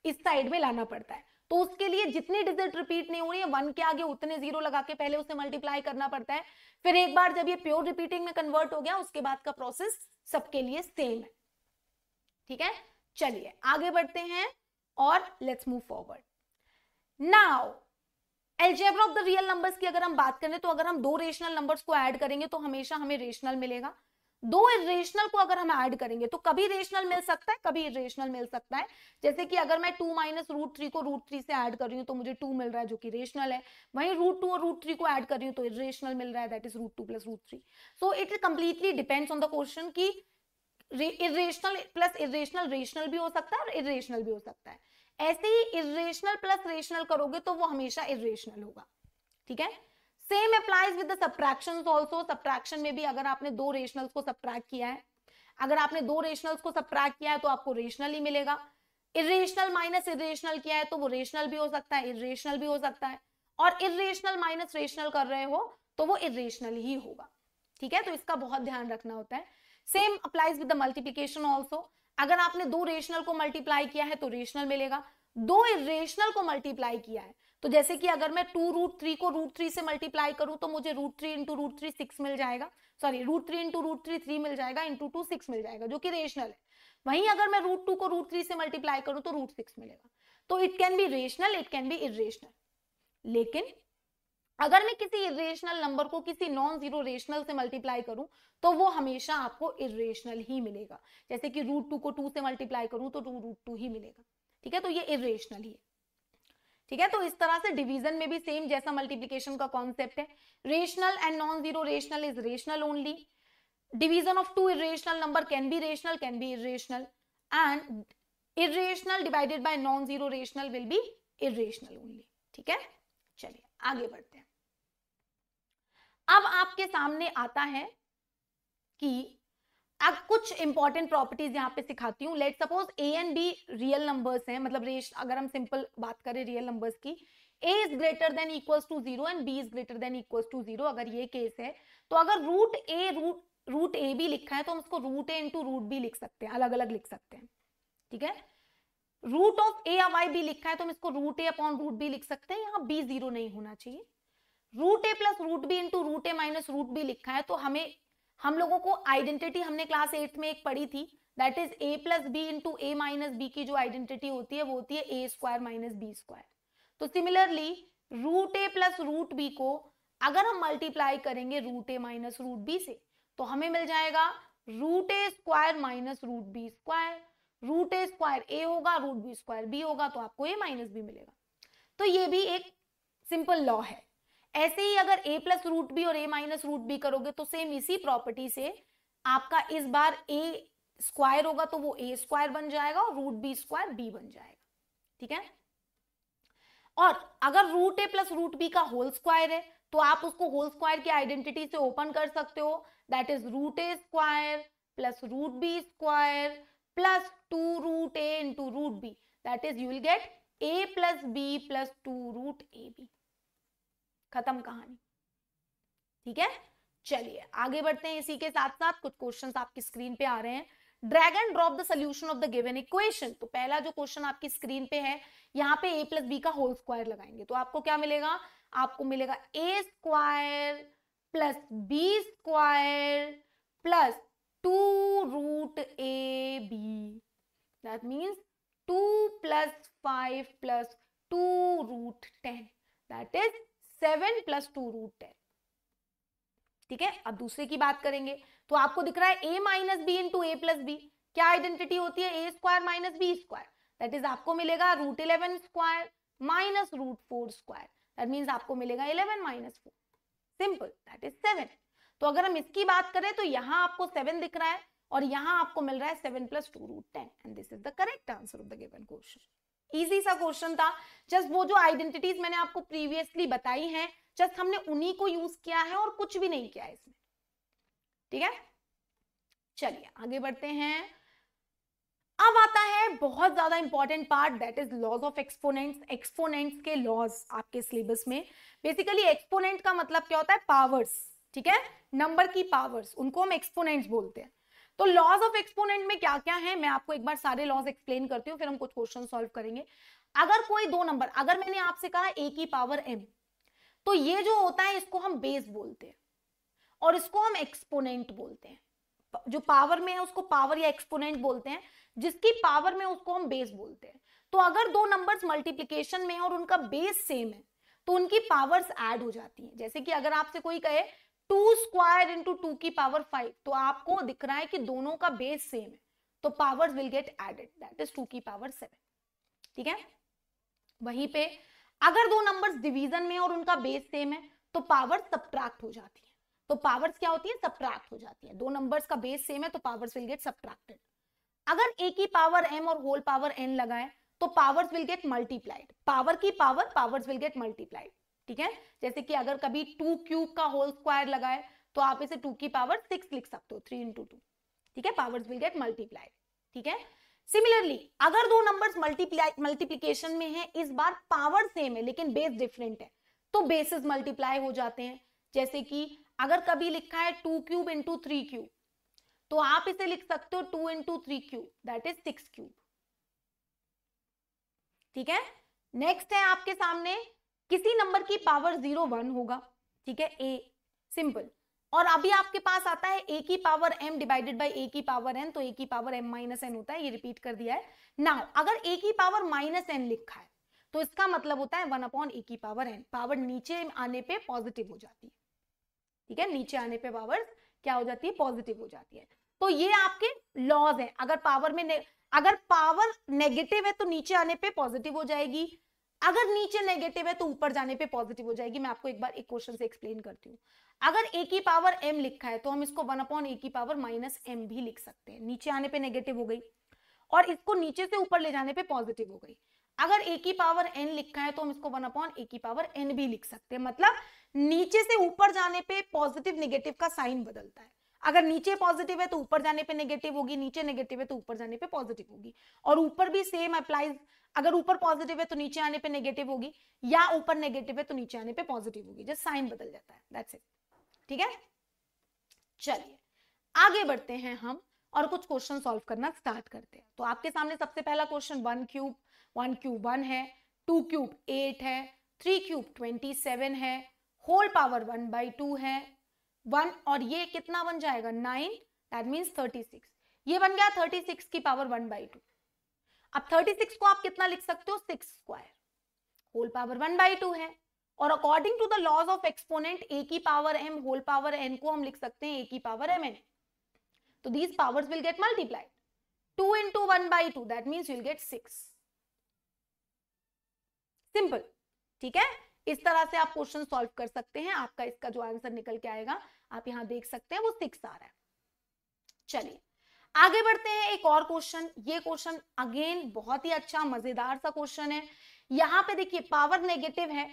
इस साइड में लाना पड़ता है तो उसके लिए जितनी डिजिट रिपीट नहीं हो रही है वन के आगे उतने जीरो लगा के पहले उसे मल्टीप्लाई करना पड़ता है फिर एक बार जब ये प्योर रिपीटिंग में कन्वर्ट हो गया उसके बाद का प्रोसेस सबके लिए सेम है ठीक है चलिए आगे बढ़ते हैं और let's move forward now algebra of the real numbers की अगर हम बात करें तो अगर हम दो रेशनल नंबर्स को ऐड करेंगे तो हमेशा हमें रेशनल मिलेगा दो इेशनल को अगर हम ऐड करेंगे तो कभी रेशनल मिल सकता है कभी इेशनल मिल सकता है जैसे कि अगर मैं टू माइनस रूट थ्री को रूट थ्री से ऐड कर रही हूँ तो मुझे टू मिल रहा है जो कि रेशनल है वहीं रूट टू और रूट थ्री को ऐड कर रही हूँ तो इेशनल मिल रहा है that is root two plus root three so it completely depends on the question की इेशनल प्लस इेशनल रेशनल भी हो सकता है और इेशनल भी हो सकता है ऐसे ही इेशनल प्लस रेशनल करोगे तो वो हमेशा इेशनल होगा ठीक है same applies with the subtraction also subtraction में भी अगर आपने दो रेशनल्स को सब्ट्रैक्ट किया है अगर आपने दो रेशनल्स को सब्ट्रैक्ट किया है तो आपको रेशनल ही मिलेगा इेशनल माइनस इेशनल किया है तो वो रेशनल भी हो सकता है इेशनल भी हो सकता है और इेशनल माइनस रेशनल कर रहे हो तो वो इेशनल ही होगा ठीक है तो इसका बहुत ध्यान रखना होता है same applies with the multiplication also अगर आपने दो रेशनल को मल्टीप्लाई किया है तो रेशनल मिलेगा दो इेशनल को मल्टीप्लाई किया है तो जैसे कि अगर मैं टू रूट थ्री को रूट थ्री से मल्टीप्लाई करूं तो मुझे root three into root three six मिल जाएगा sorry root three into root three three मिल जाएगा इंटू टू सिक्स मिल जाएगा जो कि रेशनल है वहीं अगर मैं रूट टू को रूट थ्री से मल्टीप्लाई करूं तो रूट सिक्स मिलेगा तो it can be rational it can be irrational लेकिन अगर मैं किसी इेशनल नंबर को किसी नॉन जीरो रेशनल से मल्टीप्लाई करूं तो वो हमेशा आपको इेशनल ही मिलेगा जैसे कि रूट टू को टू से मल्टीप्लाई करूं तो टू रूट टू ही मिलेगा ठीक है तो ये इेशनल ही है ठीक है तो इस तरह से डिवीजन में भी सेम जैसा मल्टीप्लीकेशन का कॉन्सेप्ट है rational and non zero rational is rational only division of two irrational number can be rational can be irrational and irrational divided by non zero rational will be irrational only ठीक है चलिए आगे बढ़ते हैं अब आपके सामने आता है कि अब कुछ इंपॉर्टेंट प्रॉपर्टीज यहाँ पे सिखाती हूँ let suppose a and b real numbers हैं मतलब रेश अगर हम सिंपल बात करें रियल नंबर्स की a is greater than equals to zero and b is greater than equals to zero अगर ये केस है तो अगर root a root root a भी लिखा है तो हम उसको root a into root b लिख सकते हैं अलग अलग लिख सकते हैं ठीक है root of a by b लिखा है तो हम इसको root a upon root b लिख सकते हैं यहाँ बी जीरो नहीं होना चाहिए root a plus root b into root a minus root b लिखा है तो हमें हम लोगों को आइडेंटिटी हमने क्लास एट्थ में एक पढ़ी थी that is a plus b into a minus b की जो आइडेंटिटी होती है वो होती है a square minus b square तो similarly root a plus root b को अगर हम मल्टीप्लाई करेंगे root a minus root b से तो हमें मिल जाएगा root a square minus root b square root a square a होगा रूट बी स्क्वायर बी होगा तो आपको ए माइनस बी मिलेगा तो ये भी एक सिंपल लॉ है ऐसे ही अगर ए प्लस रूट बी और ए माइनस रूट बी करोगे तो सेम इसी प्रॉपर्टी से आपका इस बार ए स्क्वायर होगा तो वो ए स्क्वायर बन जाएगा और रूट बी स्क्वायर बी बन जाएगा ठीक है और अगर root a plus root b का होल स्क्वायर है तो आप उसको होल स्क्वायर की आइडेंटिटी से ओपन कर सकते हो that is root a square plus root b square plus two root a into root b that is you will get a plus b plus two root a b खत्म कहानी ठीक है चलिए आगे बढ़ते हैं इसी के साथ साथ कुछ क्वेश्चन आपकी स्क्रीन पे आ रहे हैं drag and drop the solution of the given equation तो पहला जो क्वेश्चन आपकी स्क्रीन पे है यहाँ पे ए प्लस बी का होल स्क्वायर लगाएंगे तो आपको क्या मिलेगा आपको मिलेगा a square plus b square plus two root a b that means two plus five plus two root ten that is seven plus two root ten ठीक है अब दूसरे की बात करेंगे तो आपको दिख रहा है a minus b into a plus b क्या आइडेंटिटी होती है a square minus b square that is आपको मिलेगा root eleven square minus root four square that means आपको मिलेगा eleven minus four simple that is seven तो अगर हम इसकी बात करें तो यहाँ आपको सेवन दिख रहा है और यहाँ आपको मिल रहा है seven plus two root ten and this is the correct answer of the given question easy सा क्वेश्चन था जस्ट वो जो आइडेंटिटीज मैंने आपको प्रीवियसली बताई हैं जस्ट हमने उन्हीं को यूज किया है और कुछ भी नहीं किया है इसमें ठीक है चलिए आगे बढ़ते हैं अब आता है बहुत ज्यादा important part that is laws of exponents exponents के लॉज आपके सिलेबस में बेसिकली एक्सपोनेंट का मतलब क्या होता है पावर्स ठीक है नंबर की पावर्स उनको हम एक्सपोनेंट्स बोलते हैं तो लॉज ऑफ एक्सपोनेंट में क्या क्या है मैं आपको एक बार सारे लॉज एक्सप्लेन करती हूँ फिर हम कुछ क्वेश्चन सोल्व करेंगे अगर कोई दो नंबर अगर मैंने आपसे कहा ए की पावर एम तो ये जो होता है इसको हम बेस बोलते हैं और इसको हम एक्सपोनेंट बोलते हैं जो पावर में है उसको पावर या एक्सपोनेंट बोलते हैं जिसकी पावर में उसको हम बेस बोलते हैं तो अगर दो नंबर्स मल्टीप्लिकेशन में है और उनका बेस सेम है तो उनकी पावर्स ऐड हो जाती हैं जैसे कि अगर आपसे कोई कहे टू स्क्वायर इंटू टू की पावर फाइव तो आपको दिख रहा है कि दोनों का बेस सेम है तो power will get added that is two की पावर सेवन ठीक है वहीं पे अगर दो नंबर्स डिवीजन में और उनका बेस सेम है तो पावर सब्ट्रैक्ट हो जाती है तो पावर्स क्या होती है सब्ट्रैक्ट हो जाती है दो नंबर्स का बेस सेम है तो पावर्स विल गेट सब्ट्रैक्टेड अगर ए की पावर एम और होल पावर एन लगाए तो powers will get multiplied power की power powers will get multiplied ठीक है जैसे कि अगर कभी टू क्यूब का होल स्क्वायर लगाए तो आप इसे टू की पावर सिक्स लिख सकते हो थ्री इंटू टू ठीक है पावर विल गेट मल्टीप्लाइड ठीक है सिमिलरली अगर दो नंबर मल्टीप्लाई मल्टीप्लीकेशन में है इस बार पावर सेम है लेकिन बेस डिफरेंट है तो बेसिस मल्टीप्लाई हो जाते हैं जैसे कि अगर कभी लिखा है two cube into three cube तो आप इसे लिख सकते हो two into three cube that is six cube ठीक है नेक्स्ट है आपके सामने किसी नंबर की पावर जीरो वन होगा ठीक है ए सिंपल और अभी आपके पास आता है ए की power m divided by a की पावर एन तो ए की पावर एम माइनस एन होता है ये रिपीट कर दिया है नाउ अगर ए की पावर माइनस एन लिखा है तो इसका मतलब होता है वन अपॉन ए की पावर एन पावर नीचे आने पे पॉजिटिव हो जाती है ठीक है नीचे आने पे पावर क्या हो जाती है पॉजिटिव हो जाती है तो ये आपके लॉज है अगर पावर में अगर पावर नेगेटिव है तो नीचे आने पर पॉजिटिव हो जाएगी अगर नीचे नेगेटिव है तो ऊपर जाने पे पॉजिटिव हो जाएगी मैं आपको एक बार एक क्वेश्चन से एक्सप्लेन करती हूँ अगर ए की पावर एम लिखा है तो हम इसको वन अपॉन ए की पावर माइनस एम भी लिख सकते हैं नीचे आने पे नेगेटिव हो गई और इसको नीचे से ऊपर ले जाने पे पॉजिटिव हो गई अगर ए की पावर एन लिखा है तो हम इसको वन अपॉन ए की पावर एन भी लिख सकते हैं मतलब नीचे से ऊपर जाने पे पॉजिटिव नेगेटिव का साइन बदलता है अगर नीचे पॉजिटिव है तो ऊपर जाने पे नेगेटिव होगी नीचे नेगेटिव है तो ऊपर जाने पे पॉजिटिव होगी और ऊपर भी सेम अप्लाइज अगर ऊपर पॉजिटिव है तो नीचे आने पे नेगेटिव होगी या ऊपर नेगेटिव है तो नीचे आने पे पॉजिटिव होगी जस्ट साइन बदल जाता है दैट्स इट ठीक है चलिए आगे बढ़ते हैं हम और कुछ क्वेश्चन सॉल्व करना स्टार्ट करते हैं तो आपके सामने सबसे पहला question one cube one cube one है टू क्यूब एट है थ्री क्यूब ट्वेंटी सेवन है whole power one by two है वन और ये कितना बन जाएगा nine that means thirty six ये बन गया थर्टी सिक्स की पावर वन बाई टू अब 36 को आप कितना लिख सकते हो six square whole power one by two है और according to the laws of exponent ए की power m whole power n को हम लिख सकते हैं ए की पावर एम एन तो these power will get multiplied two into one by two that mean you'll get six simple ठीक है इस तरह से आप क्वेश्चन सॉल्व कर सकते हैं आपका इसका जो आंसर निकल के आएगा आप यहां देख सकते हैं वो सिक्स आ रहा है चलिए आगे बढ़ते हैं एक और क्वेश्चन ये क्वेश्चन अगेन बहुत ही अच्छा मजेदार सा क्वेश्चन है यहाँ पे देखिए पावर नेगेटिव है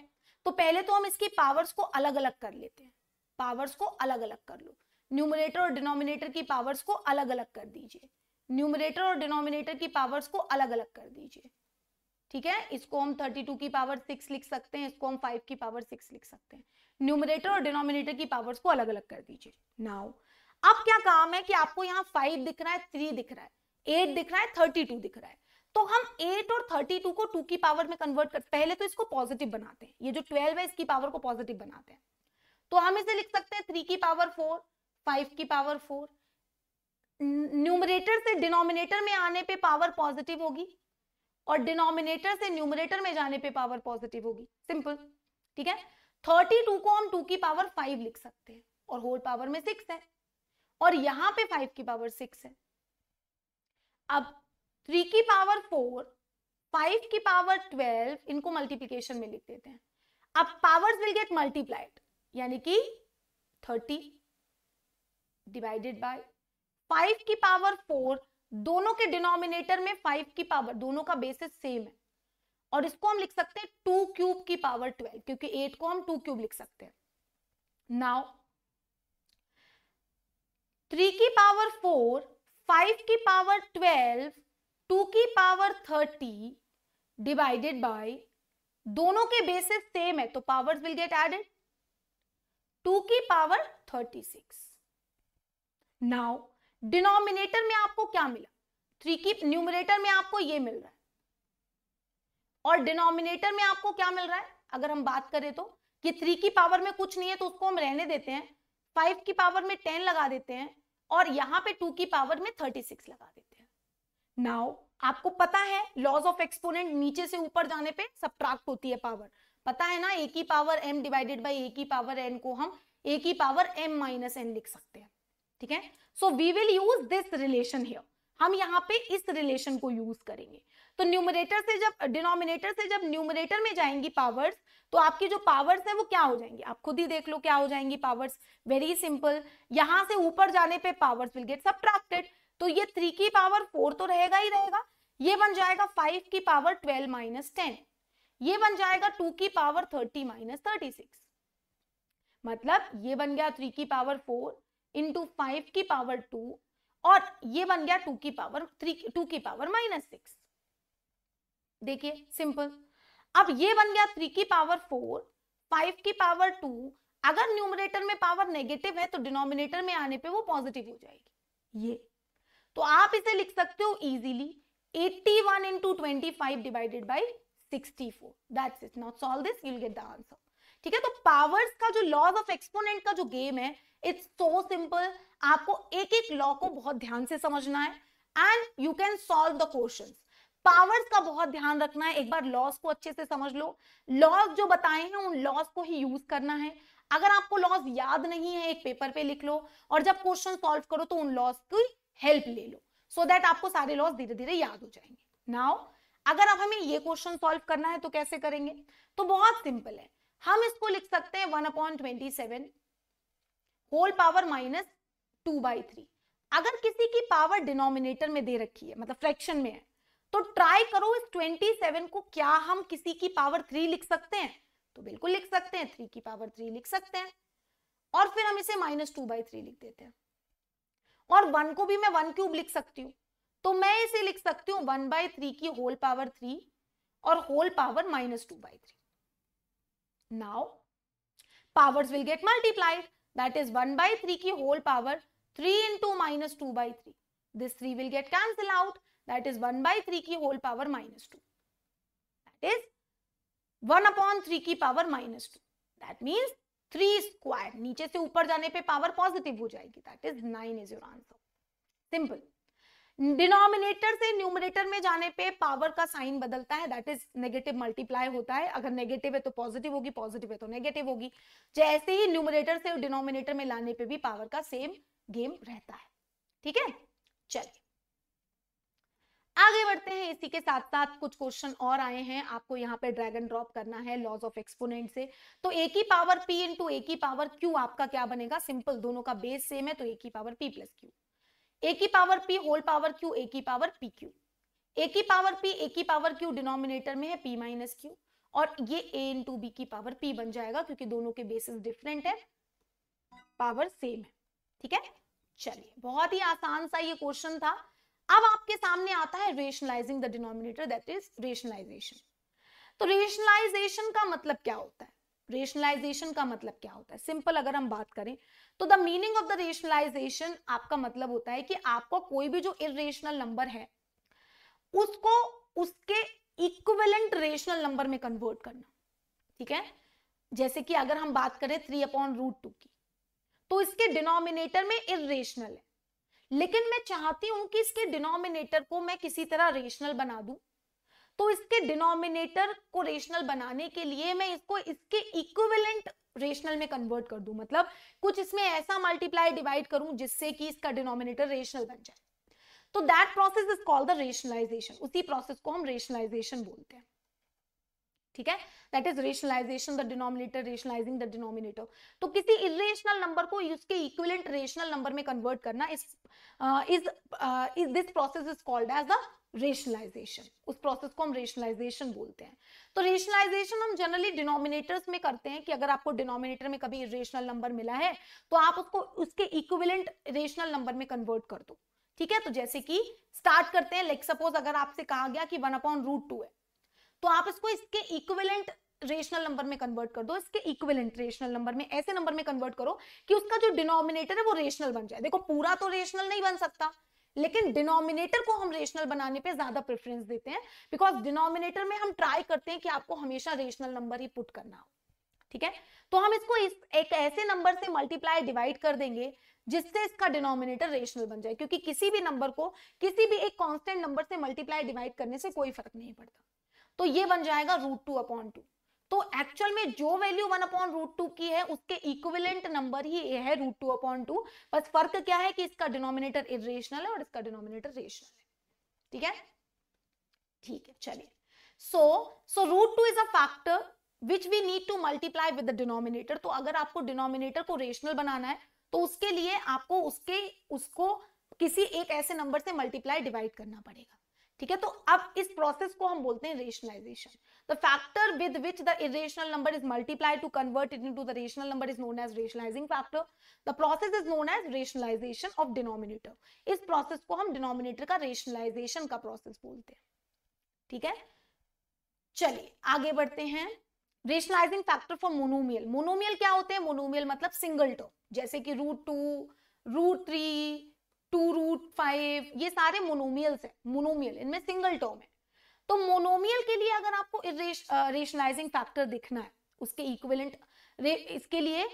तो पहले तो हम इसकी पावर्स को अलग अलग कर लेते हैं पावर्स को अलग अलग कर लो न्यूमिनेटर और डिनोमिनेटर की पावर्स को अलग अलग कर दीजिए न्यूमिनेटर और डिनोमिनेटर की पावर्स को अलग अलग कर दीजिए ठीक है इसको हम 32 की पावर 6 लिख सकते हैं इसको हम 5 की पावर 6 लिख सकते हैं न्यूमिनेटर और डिनोमिनेटर की पावर्स को अलग अलग कर दीजिए नाउ अब क्या काम है कि आपको यहाँ फाइव दिख रहा है थ्री दिख रहा है एट दिख रहा है थर्टी टू दिख रहा है तो हम एट और थर्टी टू को टू की पावर में कन्वर्ट कर पहले तो इसको पॉजिटिव बनाते हैं ये जो ट्वेल्व है इसकी पावर को पॉजिटिव बनाते हैं तो हम इसे लिख सकते हैं थ्री की पावर फोर फाइव की पावर फोर न्यूमरेटर से डिनोमिनेटर में आने पे पावर पॉजिटिव होगी और डिनोमिनेटर से न्यूमरेटर में जाने पे पावर पॉजिटिव होगी सिंपल ठीक है थर्टी टू को हम टू की पावर फाइव लिख सकते हैं और होल पावर में सिक्स है और यहां पे फाइव की पावर सिक्स है अब थ्री की पावर फोर फाइव की पावर ट्वेल्व इनको मल्टीप्लीकेशन में लिख देते हैं अब पावर्स विल गेट मल्टीप्लाइड यानी कि थर्टी डिवाइडेड बाय फाइव की पावर फोर दोनों के डिनोमिनेटर में फाइव की पावर दोनों का बेसिस सेम है और इसको हम लिख सकते हैं टू क्यूब की पावर ट्वेल्व क्योंकि एट को हम टू क्यूब लिख सकते हैं नाउ थ्री की पावर फोर फाइव की पावर ट्वेल्व टू की पावर थर्टी डिवाइडेड बाय दोनों के बेसिस सेम है तो powers will get added two की power thirty six now denominator में आपको क्या मिला थ्री की न्यूमिनेटर में आपको ये मिल रहा है और डिनोमिनेटर में आपको क्या मिल रहा है अगर हम बात करें तो कि थ्री की पावर में कुछ नहीं है तो उसको हम रहने देते हैं फाइव की पावर में टेन लगा देते हैं और यहाँ पे टू की पावर में थर्टी सिक्स लगा देते हैं नाउ आपको पता है लॉज ऑफ एक्सपोनेंट नीचे से ऊपर जाने पे सब्ट्रैक्ट होती है पावर पता है ना ए की power m divided by a की पावर एन को हम ए की पावर एम माइनस एन लिख सकते हैं ठीक है so we will use this relation here हम यहाँ पे इस रिलेशन को यूज करेंगे तो न्यूमरेटर से जब डिनोमिनेटर से जब न्यूमरेटर में जाएंगी पावर्स तो आपकी जो पावर्स है वो क्या हो जाएंगी आप खुद ही देख लो क्या हो जाएंगी पावर्स वेरी सिंपल यहाँ से ऊपर जाने पे पावर्स विल गेट सब्ट्रैक्टेड तो ये थ्री की पावर फोर तो रहेगा ही रहेगा ये बन जाएगा फाइव की पावर ट्वेल्व माइनस टेन ये बन जाएगा टू की power thirty minus thirty six मतलब ये बन गया थ्री की पावर फोर इंटू फाइव की पावर टू और ये बन गया टू की पावर थ्री टू की पावर माइनस सिक्स देखिए सिंपल अब ये बन गया थ्री की पावर फोर फाइव की पावर टू अगर न्यूमरेटर में पावर नेगेटिव है तो डिनोमिनेटर में आने पे वो पॉजिटिव हो जाएगी ये तो आप इसे लिख सकते हो easily 81 one into twenty five divided by sixty four that's it not solve this you'll get the answer ठीक है तो पावर्स का जो लॉज ऑफ एक्सपोनेंट का जो गेम है इट्स सो सिंपल आपको एक एक लॉ को बहुत ध्यान से समझना है and you can solve the questions powers का बहुत ध्यान रखना है एक बार लॉस को अच्छे से समझ लो लॉस जो बताए हैं उन लॉस को ही यूज करना है अगर आपको लॉस याद नहीं है एक पेपर पे लिख लो और जब क्वेश्चन सॉल्व करो तो उन लॉस की हेल्प ले लो सो so दैट आपको सारे लॉस धीरे धीरे याद हो जाएंगे नाउ अगर अब हमें ये क्वेश्चन सॉल्व करना है तो कैसे करेंगे तो बहुत सिंपल है हम इसको लिख सकते हैं one upon twenty seven whole power minus two by three अगर किसी की पावर डिनोमिनेटर में दे रखी है मतलब फ्रैक्शन में है तो ट्राई करो इस 27 को क्या हम किसी की पावर थ्री लिख सकते हैं तो बिल्कुल लिख सकते हैं थ्री की पावर थ्री लिख सकते हैं और फिर हम इसे माइनस टू बाई थ्री लिख देते हैं और वन को भी मैं वन क्यूब लिख सकती हूँ तो मैं इसे लिख सकती हूँ वन बाय थ्री की होल पावर थ्री और whole power minus two by three now powers will get multiplied that is one by three की whole power three into minus two by three this three will get cancel out that is one by three की whole power minus two that is one upon three की power minus two that means three square नीचे से ऊपर जाने पे power positive हो जाएगी that is nine is your answer simple denominator से न्यूमिनेटर में जाने पे पावर का साइन बदलता है दैट इज नेगेटिव मल्टीप्लाई होता है अगर नेगेटिव है तो पॉजिटिव होगी पॉजिटिव है तो नेगेटिव होगी जैसे ही न्यूमिनेटर से डिनोमिनेटर में लाने पे भी पावर का सेम गेम रहता है ठीक है चलिए आगे बढ़ते हैं इसी के साथ साथ कुछ क्वेश्चन और आए हैं आपको यहाँ पे ड्रैग एंड ड्रॉप करना है लॉज ऑफ एक्सपोनेंट से तो ए की पावर पी इंटू ए की पावर क्यू आपका क्या बनेगा सिंपल दोनों का बेस सेम है तो ए की power p plus q a की power p whole power q a की पावर पी क्यू ए की पावर पी ए की पावर क्यू डिनोमिनेटर में है पी माइनस क्यू और ये ए इंटू बी की पावर पी बन जाएगा क्योंकि दोनों के बेसिस डिफरेंट है पावर सेम है ठीक है चलिए बहुत ही आसान सा ये क्वेश्चन था अब आपके सामने आता है rationalising the denominator that is rationalisation तो रेशनलाइजेशन का मतलब क्या होता है रेशनलाइजेशन का मतलब क्या होता है सिंपल अगर हम बात करें तो the meaning of the rationalisation आपका मतलब होता है कि आपको कोई भी जो इरेशनल नंबर है उसको उसके इक्विवेलेंट रेशनल नंबर में कन्वर्ट करना ठीक है जैसे कि अगर हम बात करें थ्री अपॉन रूट टू की तो इसके डिनोमिनेटर में इरेशनल है लेकिन मैं चाहती हूं कि इसके डिनोमिनेटर को मैं किसी तरह रेशनल बना दूं तो इसके डिनोमिनेटर को रेशनल बनाने के लिए मैं इसको इसके इक्विवेलेंट रेशनल में कन्वर्ट कर दूं मतलब कुछ इसमें ऐसा मल्टीप्लाई डिवाइड करूं जिससे कि इसका डिनोमिनेटर रेशनल बन जाए तो that process is called the rationalisation उसी प्रोसेस को हम रेशनलाइजेशन बोलते हैं ठीक है that is rationalisation the denominator rationalising the denominator तो किसी इरेशनल नंबर को उसके इक्विवेलेंट रेशनल नंबर में कन्वर्ट करना इस is is this process is called as the rationalisation उस प्रोसेस को हम रेशनलाइजेशन बोलते हैं तो रेशनलाइजेशन हम जनरली डिनोमिनेटर्स में करते हैं कि अगर आपको डिनोमिनेटर में कभी रेशनल नंबर मिला है तो आप उसको उसके इक्विवेलेंट रेशनल नंबर में कन्वर्ट कर दो ठीक है तो जैसे कि स्टार्ट करते हैं लाइक सपोज अगर आपसे कहा गया कि वन अपॉन रूट टू है तो आप इसको इसके इक्विवेलेंट रेशनल नंबर में कन्वर्ट कर दो इसके इक्विवेलेंट रेशनल नंबर में ऐसे नंबर में कन्वर्ट करो कि उसका जो डिनोमिनेटर है वो रेशनल बन जाए देखो पूरा तो रेशनल नहीं बन सकता लेकिन डिनोमिनेटर को हम रेशनल बनाने पे ज्यादा प्रेफरेंस देते हैं बिकॉज डिनोमिनेटर में हम ट्राई करते हैं कि आपको हमेशा रेशनल नंबर ही पुट करना हो ठीक है तो हम इसको इस एक ऐसे नंबर से मल्टीप्लाई डिवाइड कर देंगे जिससे इसका डिनोमिनेटर रेशनल बन जाए क्योंकि किसी भी नंबर को किसी भी एक कॉन्स्टेंट नंबर से मल्टीप्लाई डिवाइड करने से कोई फर्क नहीं पड़ता तो ये बन जाएगा रूट टू अपॉन टू तो एक्चुअल में जो value one upon root two की है उसके इक्विवेलेंट नंबर ही ये है रूट टू अपॉन टू बस फर्क क्या है कि इसका डिनोमिनेटर इरेशनल है और इसका डिनोमिनेटर रेशनल है ठीक है ठीक है चलिए so so root two is a factor which we need to multiply with the denominator तो अगर आपको डिनोमिनेटर को रेशनल बनाना है तो उसके लिए आपको उसके उसको किसी एक ऐसे नंबर से मल्टीप्लाई डिवाइड करना पड़ेगा ठीक है तो अब इस प्रोसेस को हम बोलते हैं rationalisation the factor with which the irrational number is multiply to convert it into the rational number is known as rationalising factor the process is known as rationalisation of denominator इस process को हम denominator का rationalisation का process बोलते हैं ठीक है चलिए आगे बढ़ते हैं rationalising factor for monomial monomial क्या होते हैं मोनोमियल मतलब सिंगल टर्म जैसे कि root two root three two root five ये सारे मोनोमियल्स हैं मोनोमियल इनमें सिंगल टर्म है तो मोनोमियल के लिए अगर आपको रेशनलाइजिंग फैक्टर दिखना है उसके इक्विवेलेंट इसके लिए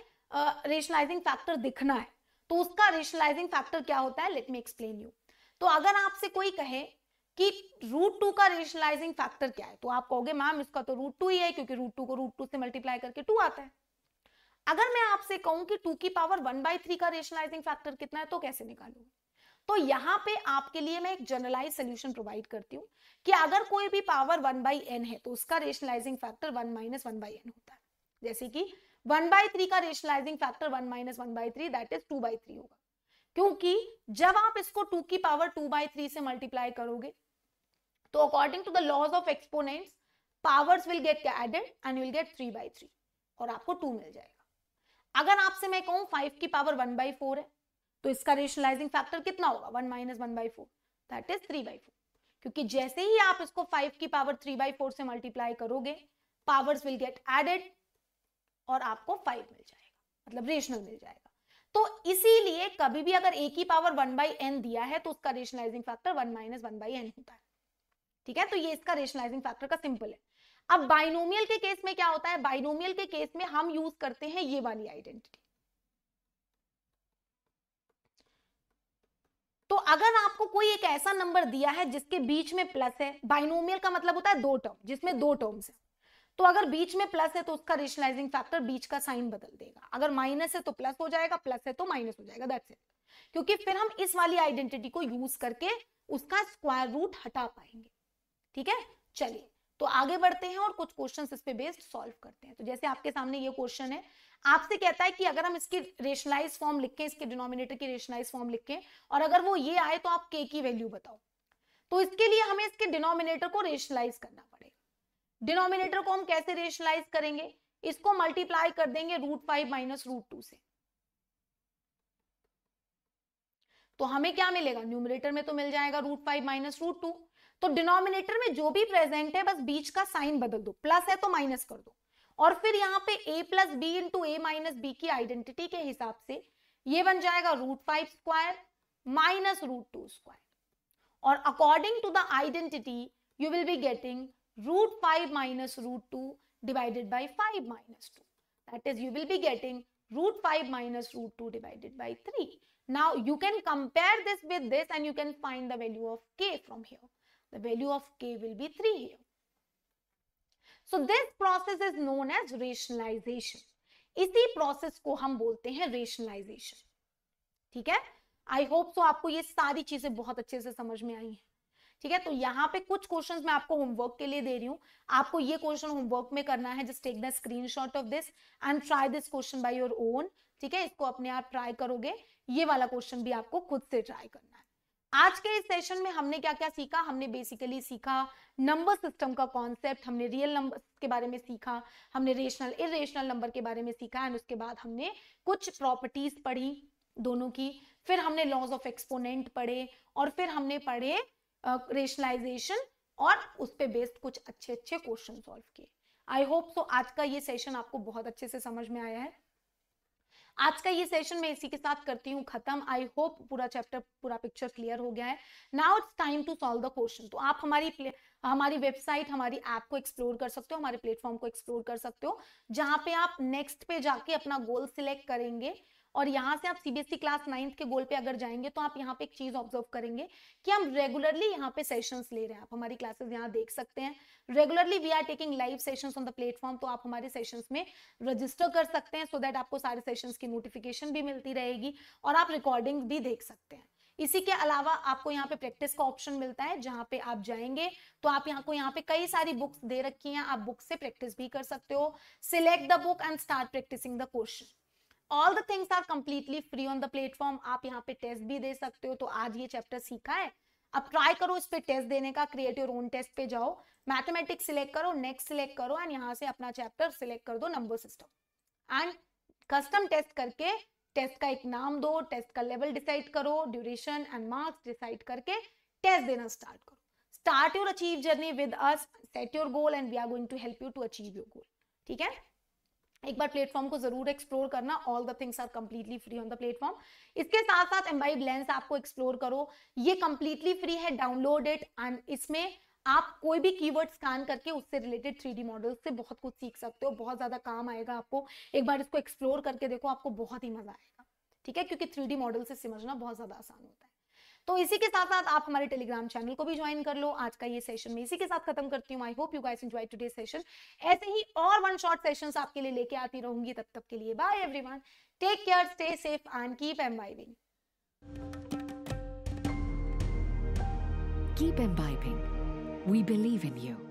रेशनलाइजिंग फैक्टर दिखना है तो उसका रेशनलाइजिंग फैक्टर क्या होता है लेट मी एक्सप्लेन यू तो अगर आपसे कोई कहे कि रूट टू का रेशनलाइजिंग फैक्टर क्या है तो आप कहोगे मैम इसका तो रूट टू ही है क्योंकि रूट टू को रूट टू से मल्टीप्लाई करके टू आता है अगर मैं आपसे कहूं कि टू की पावर वन बाई थ्री का रेशनलाइजिंग फैक्टर कितना है तो कैसे निकालूंगी तो यहाँ पे आपके लिए मैं एक जनरलाइज सोल्यूशन प्रोवाइड करती हूँ कि अगर कोई भी पावर वन बाई एन है तो उसका rationalising factor one minus one by n होता है जैसे कि वन बाई थ्री का rationalising factor one minus one by three that is two by three होगा क्योंकि जब आप इसको टू की पावर टू बाई थ्री से मल्टीप्लाई करोगे तो according to the laws of exponents powers will get added and will get three by three और आपको टू मिल जाएगा अगर आपसे मैं कहूँ फाइव की पावर वन बाई फोर है तो इसका रेशनलाइजिंग फैक्टर कितना होगा one minus one by four that is three by four क्योंकि जैसे ही आप इसको फाइव की पावर थ्री बाई फोर से मल्टीप्लाई करोगे पावर्स विल गेट एडेड और आपको फाइव मिल जाएगा मतलब रेशनल मिल जाएगा तो इसीलिए कभी भी अगर ए की पावर वन बाई एन दिया है तो उसका rationalising factor one minus one by n होता है ठीक है तो ये इसका रेशनलाइजिंग फैक्टर का सिंपल है अब बाइनोमियल के केस में क्या होता है बाइनोमियल के केस में हम यूज करते हैं ये वाली आइडेंटिटी तो अगर आपको कोई एक ऐसा नंबर दिया है जिसके बीच में प्लस है बाइनोमियल का मतलब होता है दो टर्म जिसमें दो टर्म्स है तो अगर बीच में प्लस है तो उसका रेशनलाइजिंग फैक्टर बीच का साइन बदल देगा अगर माइनस है तो प्लस हो जाएगा प्लस है तो माइनस हो जाएगा दैट्स इट क्योंकि फिर हम इस वाली आइडेंटिटी को यूज करके उसका स्क्वायर रूट हटा पाएंगे ठीक है चलिए तो आगे बढ़ते हैं और कुछ क्वेश्चन इस पे बेस्ड सॉल्व करते हैं तो जैसे आपके सामने ये क्वेश्चन है आपसे कहता है कि अगर हम इसकी रेशनलाइज फॉर्म लिखें इसके डिनोमिनेटर की रेशनलाइज फॉर्म लिखें और अगर वो ये आए तो आप के की वैल्यू बताओ तो इसके लिए हमें इसके डिनोमिनेटर को रेशनलाइज करना पड़ेगा डिनोमिनेटर को हम कैसे रेशनलाइज करेंगे इसको मल्टीप्लाई कर देंगे root five minus root two से तो हमें क्या मिलेगा न्यूमिनेटर में तो मिल जाएगा root five minus root two तो डिनोमिनेटर में जो भी प्रेजेंट है बस बीच का साइन बदल दो प्लस है तो माइनस कर दो और फिर यहाँ पे a plus b into a minus b की आइडेंटिटी के हिसाब से ये बन जाएगा root five square minus root two square और according to the identity you will be getting root five minus root two divided by five minus two that is you will be getting root five minus root two divided by three now you can compare this with this and you can find the value of k from here the value of k will be three here so this process is known as rationalisation इसी process को हम बोलते हैं rationalisation ठीक है I hope so आपको ये सारी चीजें बहुत अच्छे से समझ में आई हैं ठीक है तो यहाँ पे कुछ क्वेश्चंस मैं आपको होमवर्क के लिए दे रही हूँ आपको ये क्वेश्चन होमवर्क में करना है just take the screenshot of this and try this question by your own ठीक है इसको अपने आप ट्राई करोगे ये वाला क्वेश्चन भी आपको खुद से ट्राई करना आज के इस सेशन में हमने क्या क्या सीखा हमने बेसिकली सीखा नंबर सिस्टम का कॉन्सेप्ट हमने रियल नंबर के बारे में सीखा हमने रेशनल इरेशनल नंबर के बारे में सीखा एंड उसके बाद हमने कुछ प्रॉपर्टीज पढ़ी दोनों की फिर हमने लॉज ऑफ एक्सपोनेंट पढ़े और फिर हमने पढ़े रेशनलाइजेशन uh, और उस पर बेस्ड कुछ अच्छे अच्छे क्वेश्चन सॉल्व किए आई होप सो आज का ये सेशन आपको बहुत अच्छे से समझ में आया है आज का ये सेशन मैं इसी के साथ करती हूँ खत्म आई होप पूरा चैप्टर पूरा पिक्चर क्लियर हो गया है now it's time to solve the question तो आप हमारी हमारी वेबसाइट हमारी ऐप को एक्सप्लोर कर सकते हो हमारे प्लेटफॉर्म को एक्सप्लोर कर सकते हो जहाँ पे आप नेक्स्ट पे जाके अपना गोल सिलेक्ट करेंगे और यहाँ से आप सीबीएसई क्लास नाइन्थ के गोल पे अगर जाएंगे तो आप यहाँ पे एक चीज ऑब्जर्व करेंगे कि हम रेगुलरली यहाँ पे सेशंस ले रहे हैं आप हमारी क्लासेस यहाँ देख सकते हैं regularly we are taking live sessions on the platform तो आप हमारे सेशंस में रजिस्टर कर सकते हैं सो so दैट आपको सारे सेशन की नोटिफिकेशन भी मिलती रहेगी और आप रिकॉर्डिंग भी देख सकते हैं इसी के अलावा आपको यहाँ पे प्रैक्टिस का ऑप्शन मिलता है जहाँ पे आप जाएंगे तो आप यहाँ को यहाँ पे कई सारी बुक्स दे रखी हैं आप बुक से प्रैक्टिस भी कर सकते हो select the book and start practicing the question all the things are completely free on the platform आप यहाँ पे टेस्ट भी दे सकते हो तो आज ये चैप्टर सीखा है अब ट्राई करो इस पे टेस्ट देने का क्रिएट योर ओन टेस्ट पे जाओ मैथमेटिक्स सिलेक्ट करो नेक्स्ट सिलेक्ट करो एंड यहाँ से अपना चैप्टर सिलेक्ट कर दो number system and custom test करके टेस्ट का एक नाम दो टेस्ट का लेवल डिसाइड करो ड्यूरेशन एंड मार्क्स डिसाइड करके टेस्ट देना स्टार्ट करो start your achieve journey with us set your goal and we are going to help you to achieve your goal ठीक है एक बार प्लेटफॉर्म को जरूर एक्सप्लोर करना all the things are completely free on the platform इसके साथ साथ एम्बाइड लेंस आपको एक्सप्लोर करो ये कम्प्लीटली फ्री है डाउनलोड इट एंड इसमें आप कोई भी कीवर्ड स्कैन करके उससे रिलेटेड थ्री डी मॉडल से बहुत कुछ सीख सकते हो बहुत ज्यादा काम आएगा आपको एक बार इसको एक्सप्लोर करके देखो आपको बहुत ही मजा आएगा ठीक है क्योंकि थ्री डी मॉडल से समझना बहुत ज्यादा आसान होता है तो इसी के साथ साथ आप हमारे टेलीग्राम चैनल को भी ज्वाइन कर लो आज का ये सेशन मैं इसी के साथ खत्म करती हूँ I hope you guys enjoy today session ऐसे ही और वन शॉर्ट सेशंस आपके लिए लेके आती रहूंगी तब तक के लिए bye everyone take care stay safe and keep imbibing Keep imbibing. We believe in you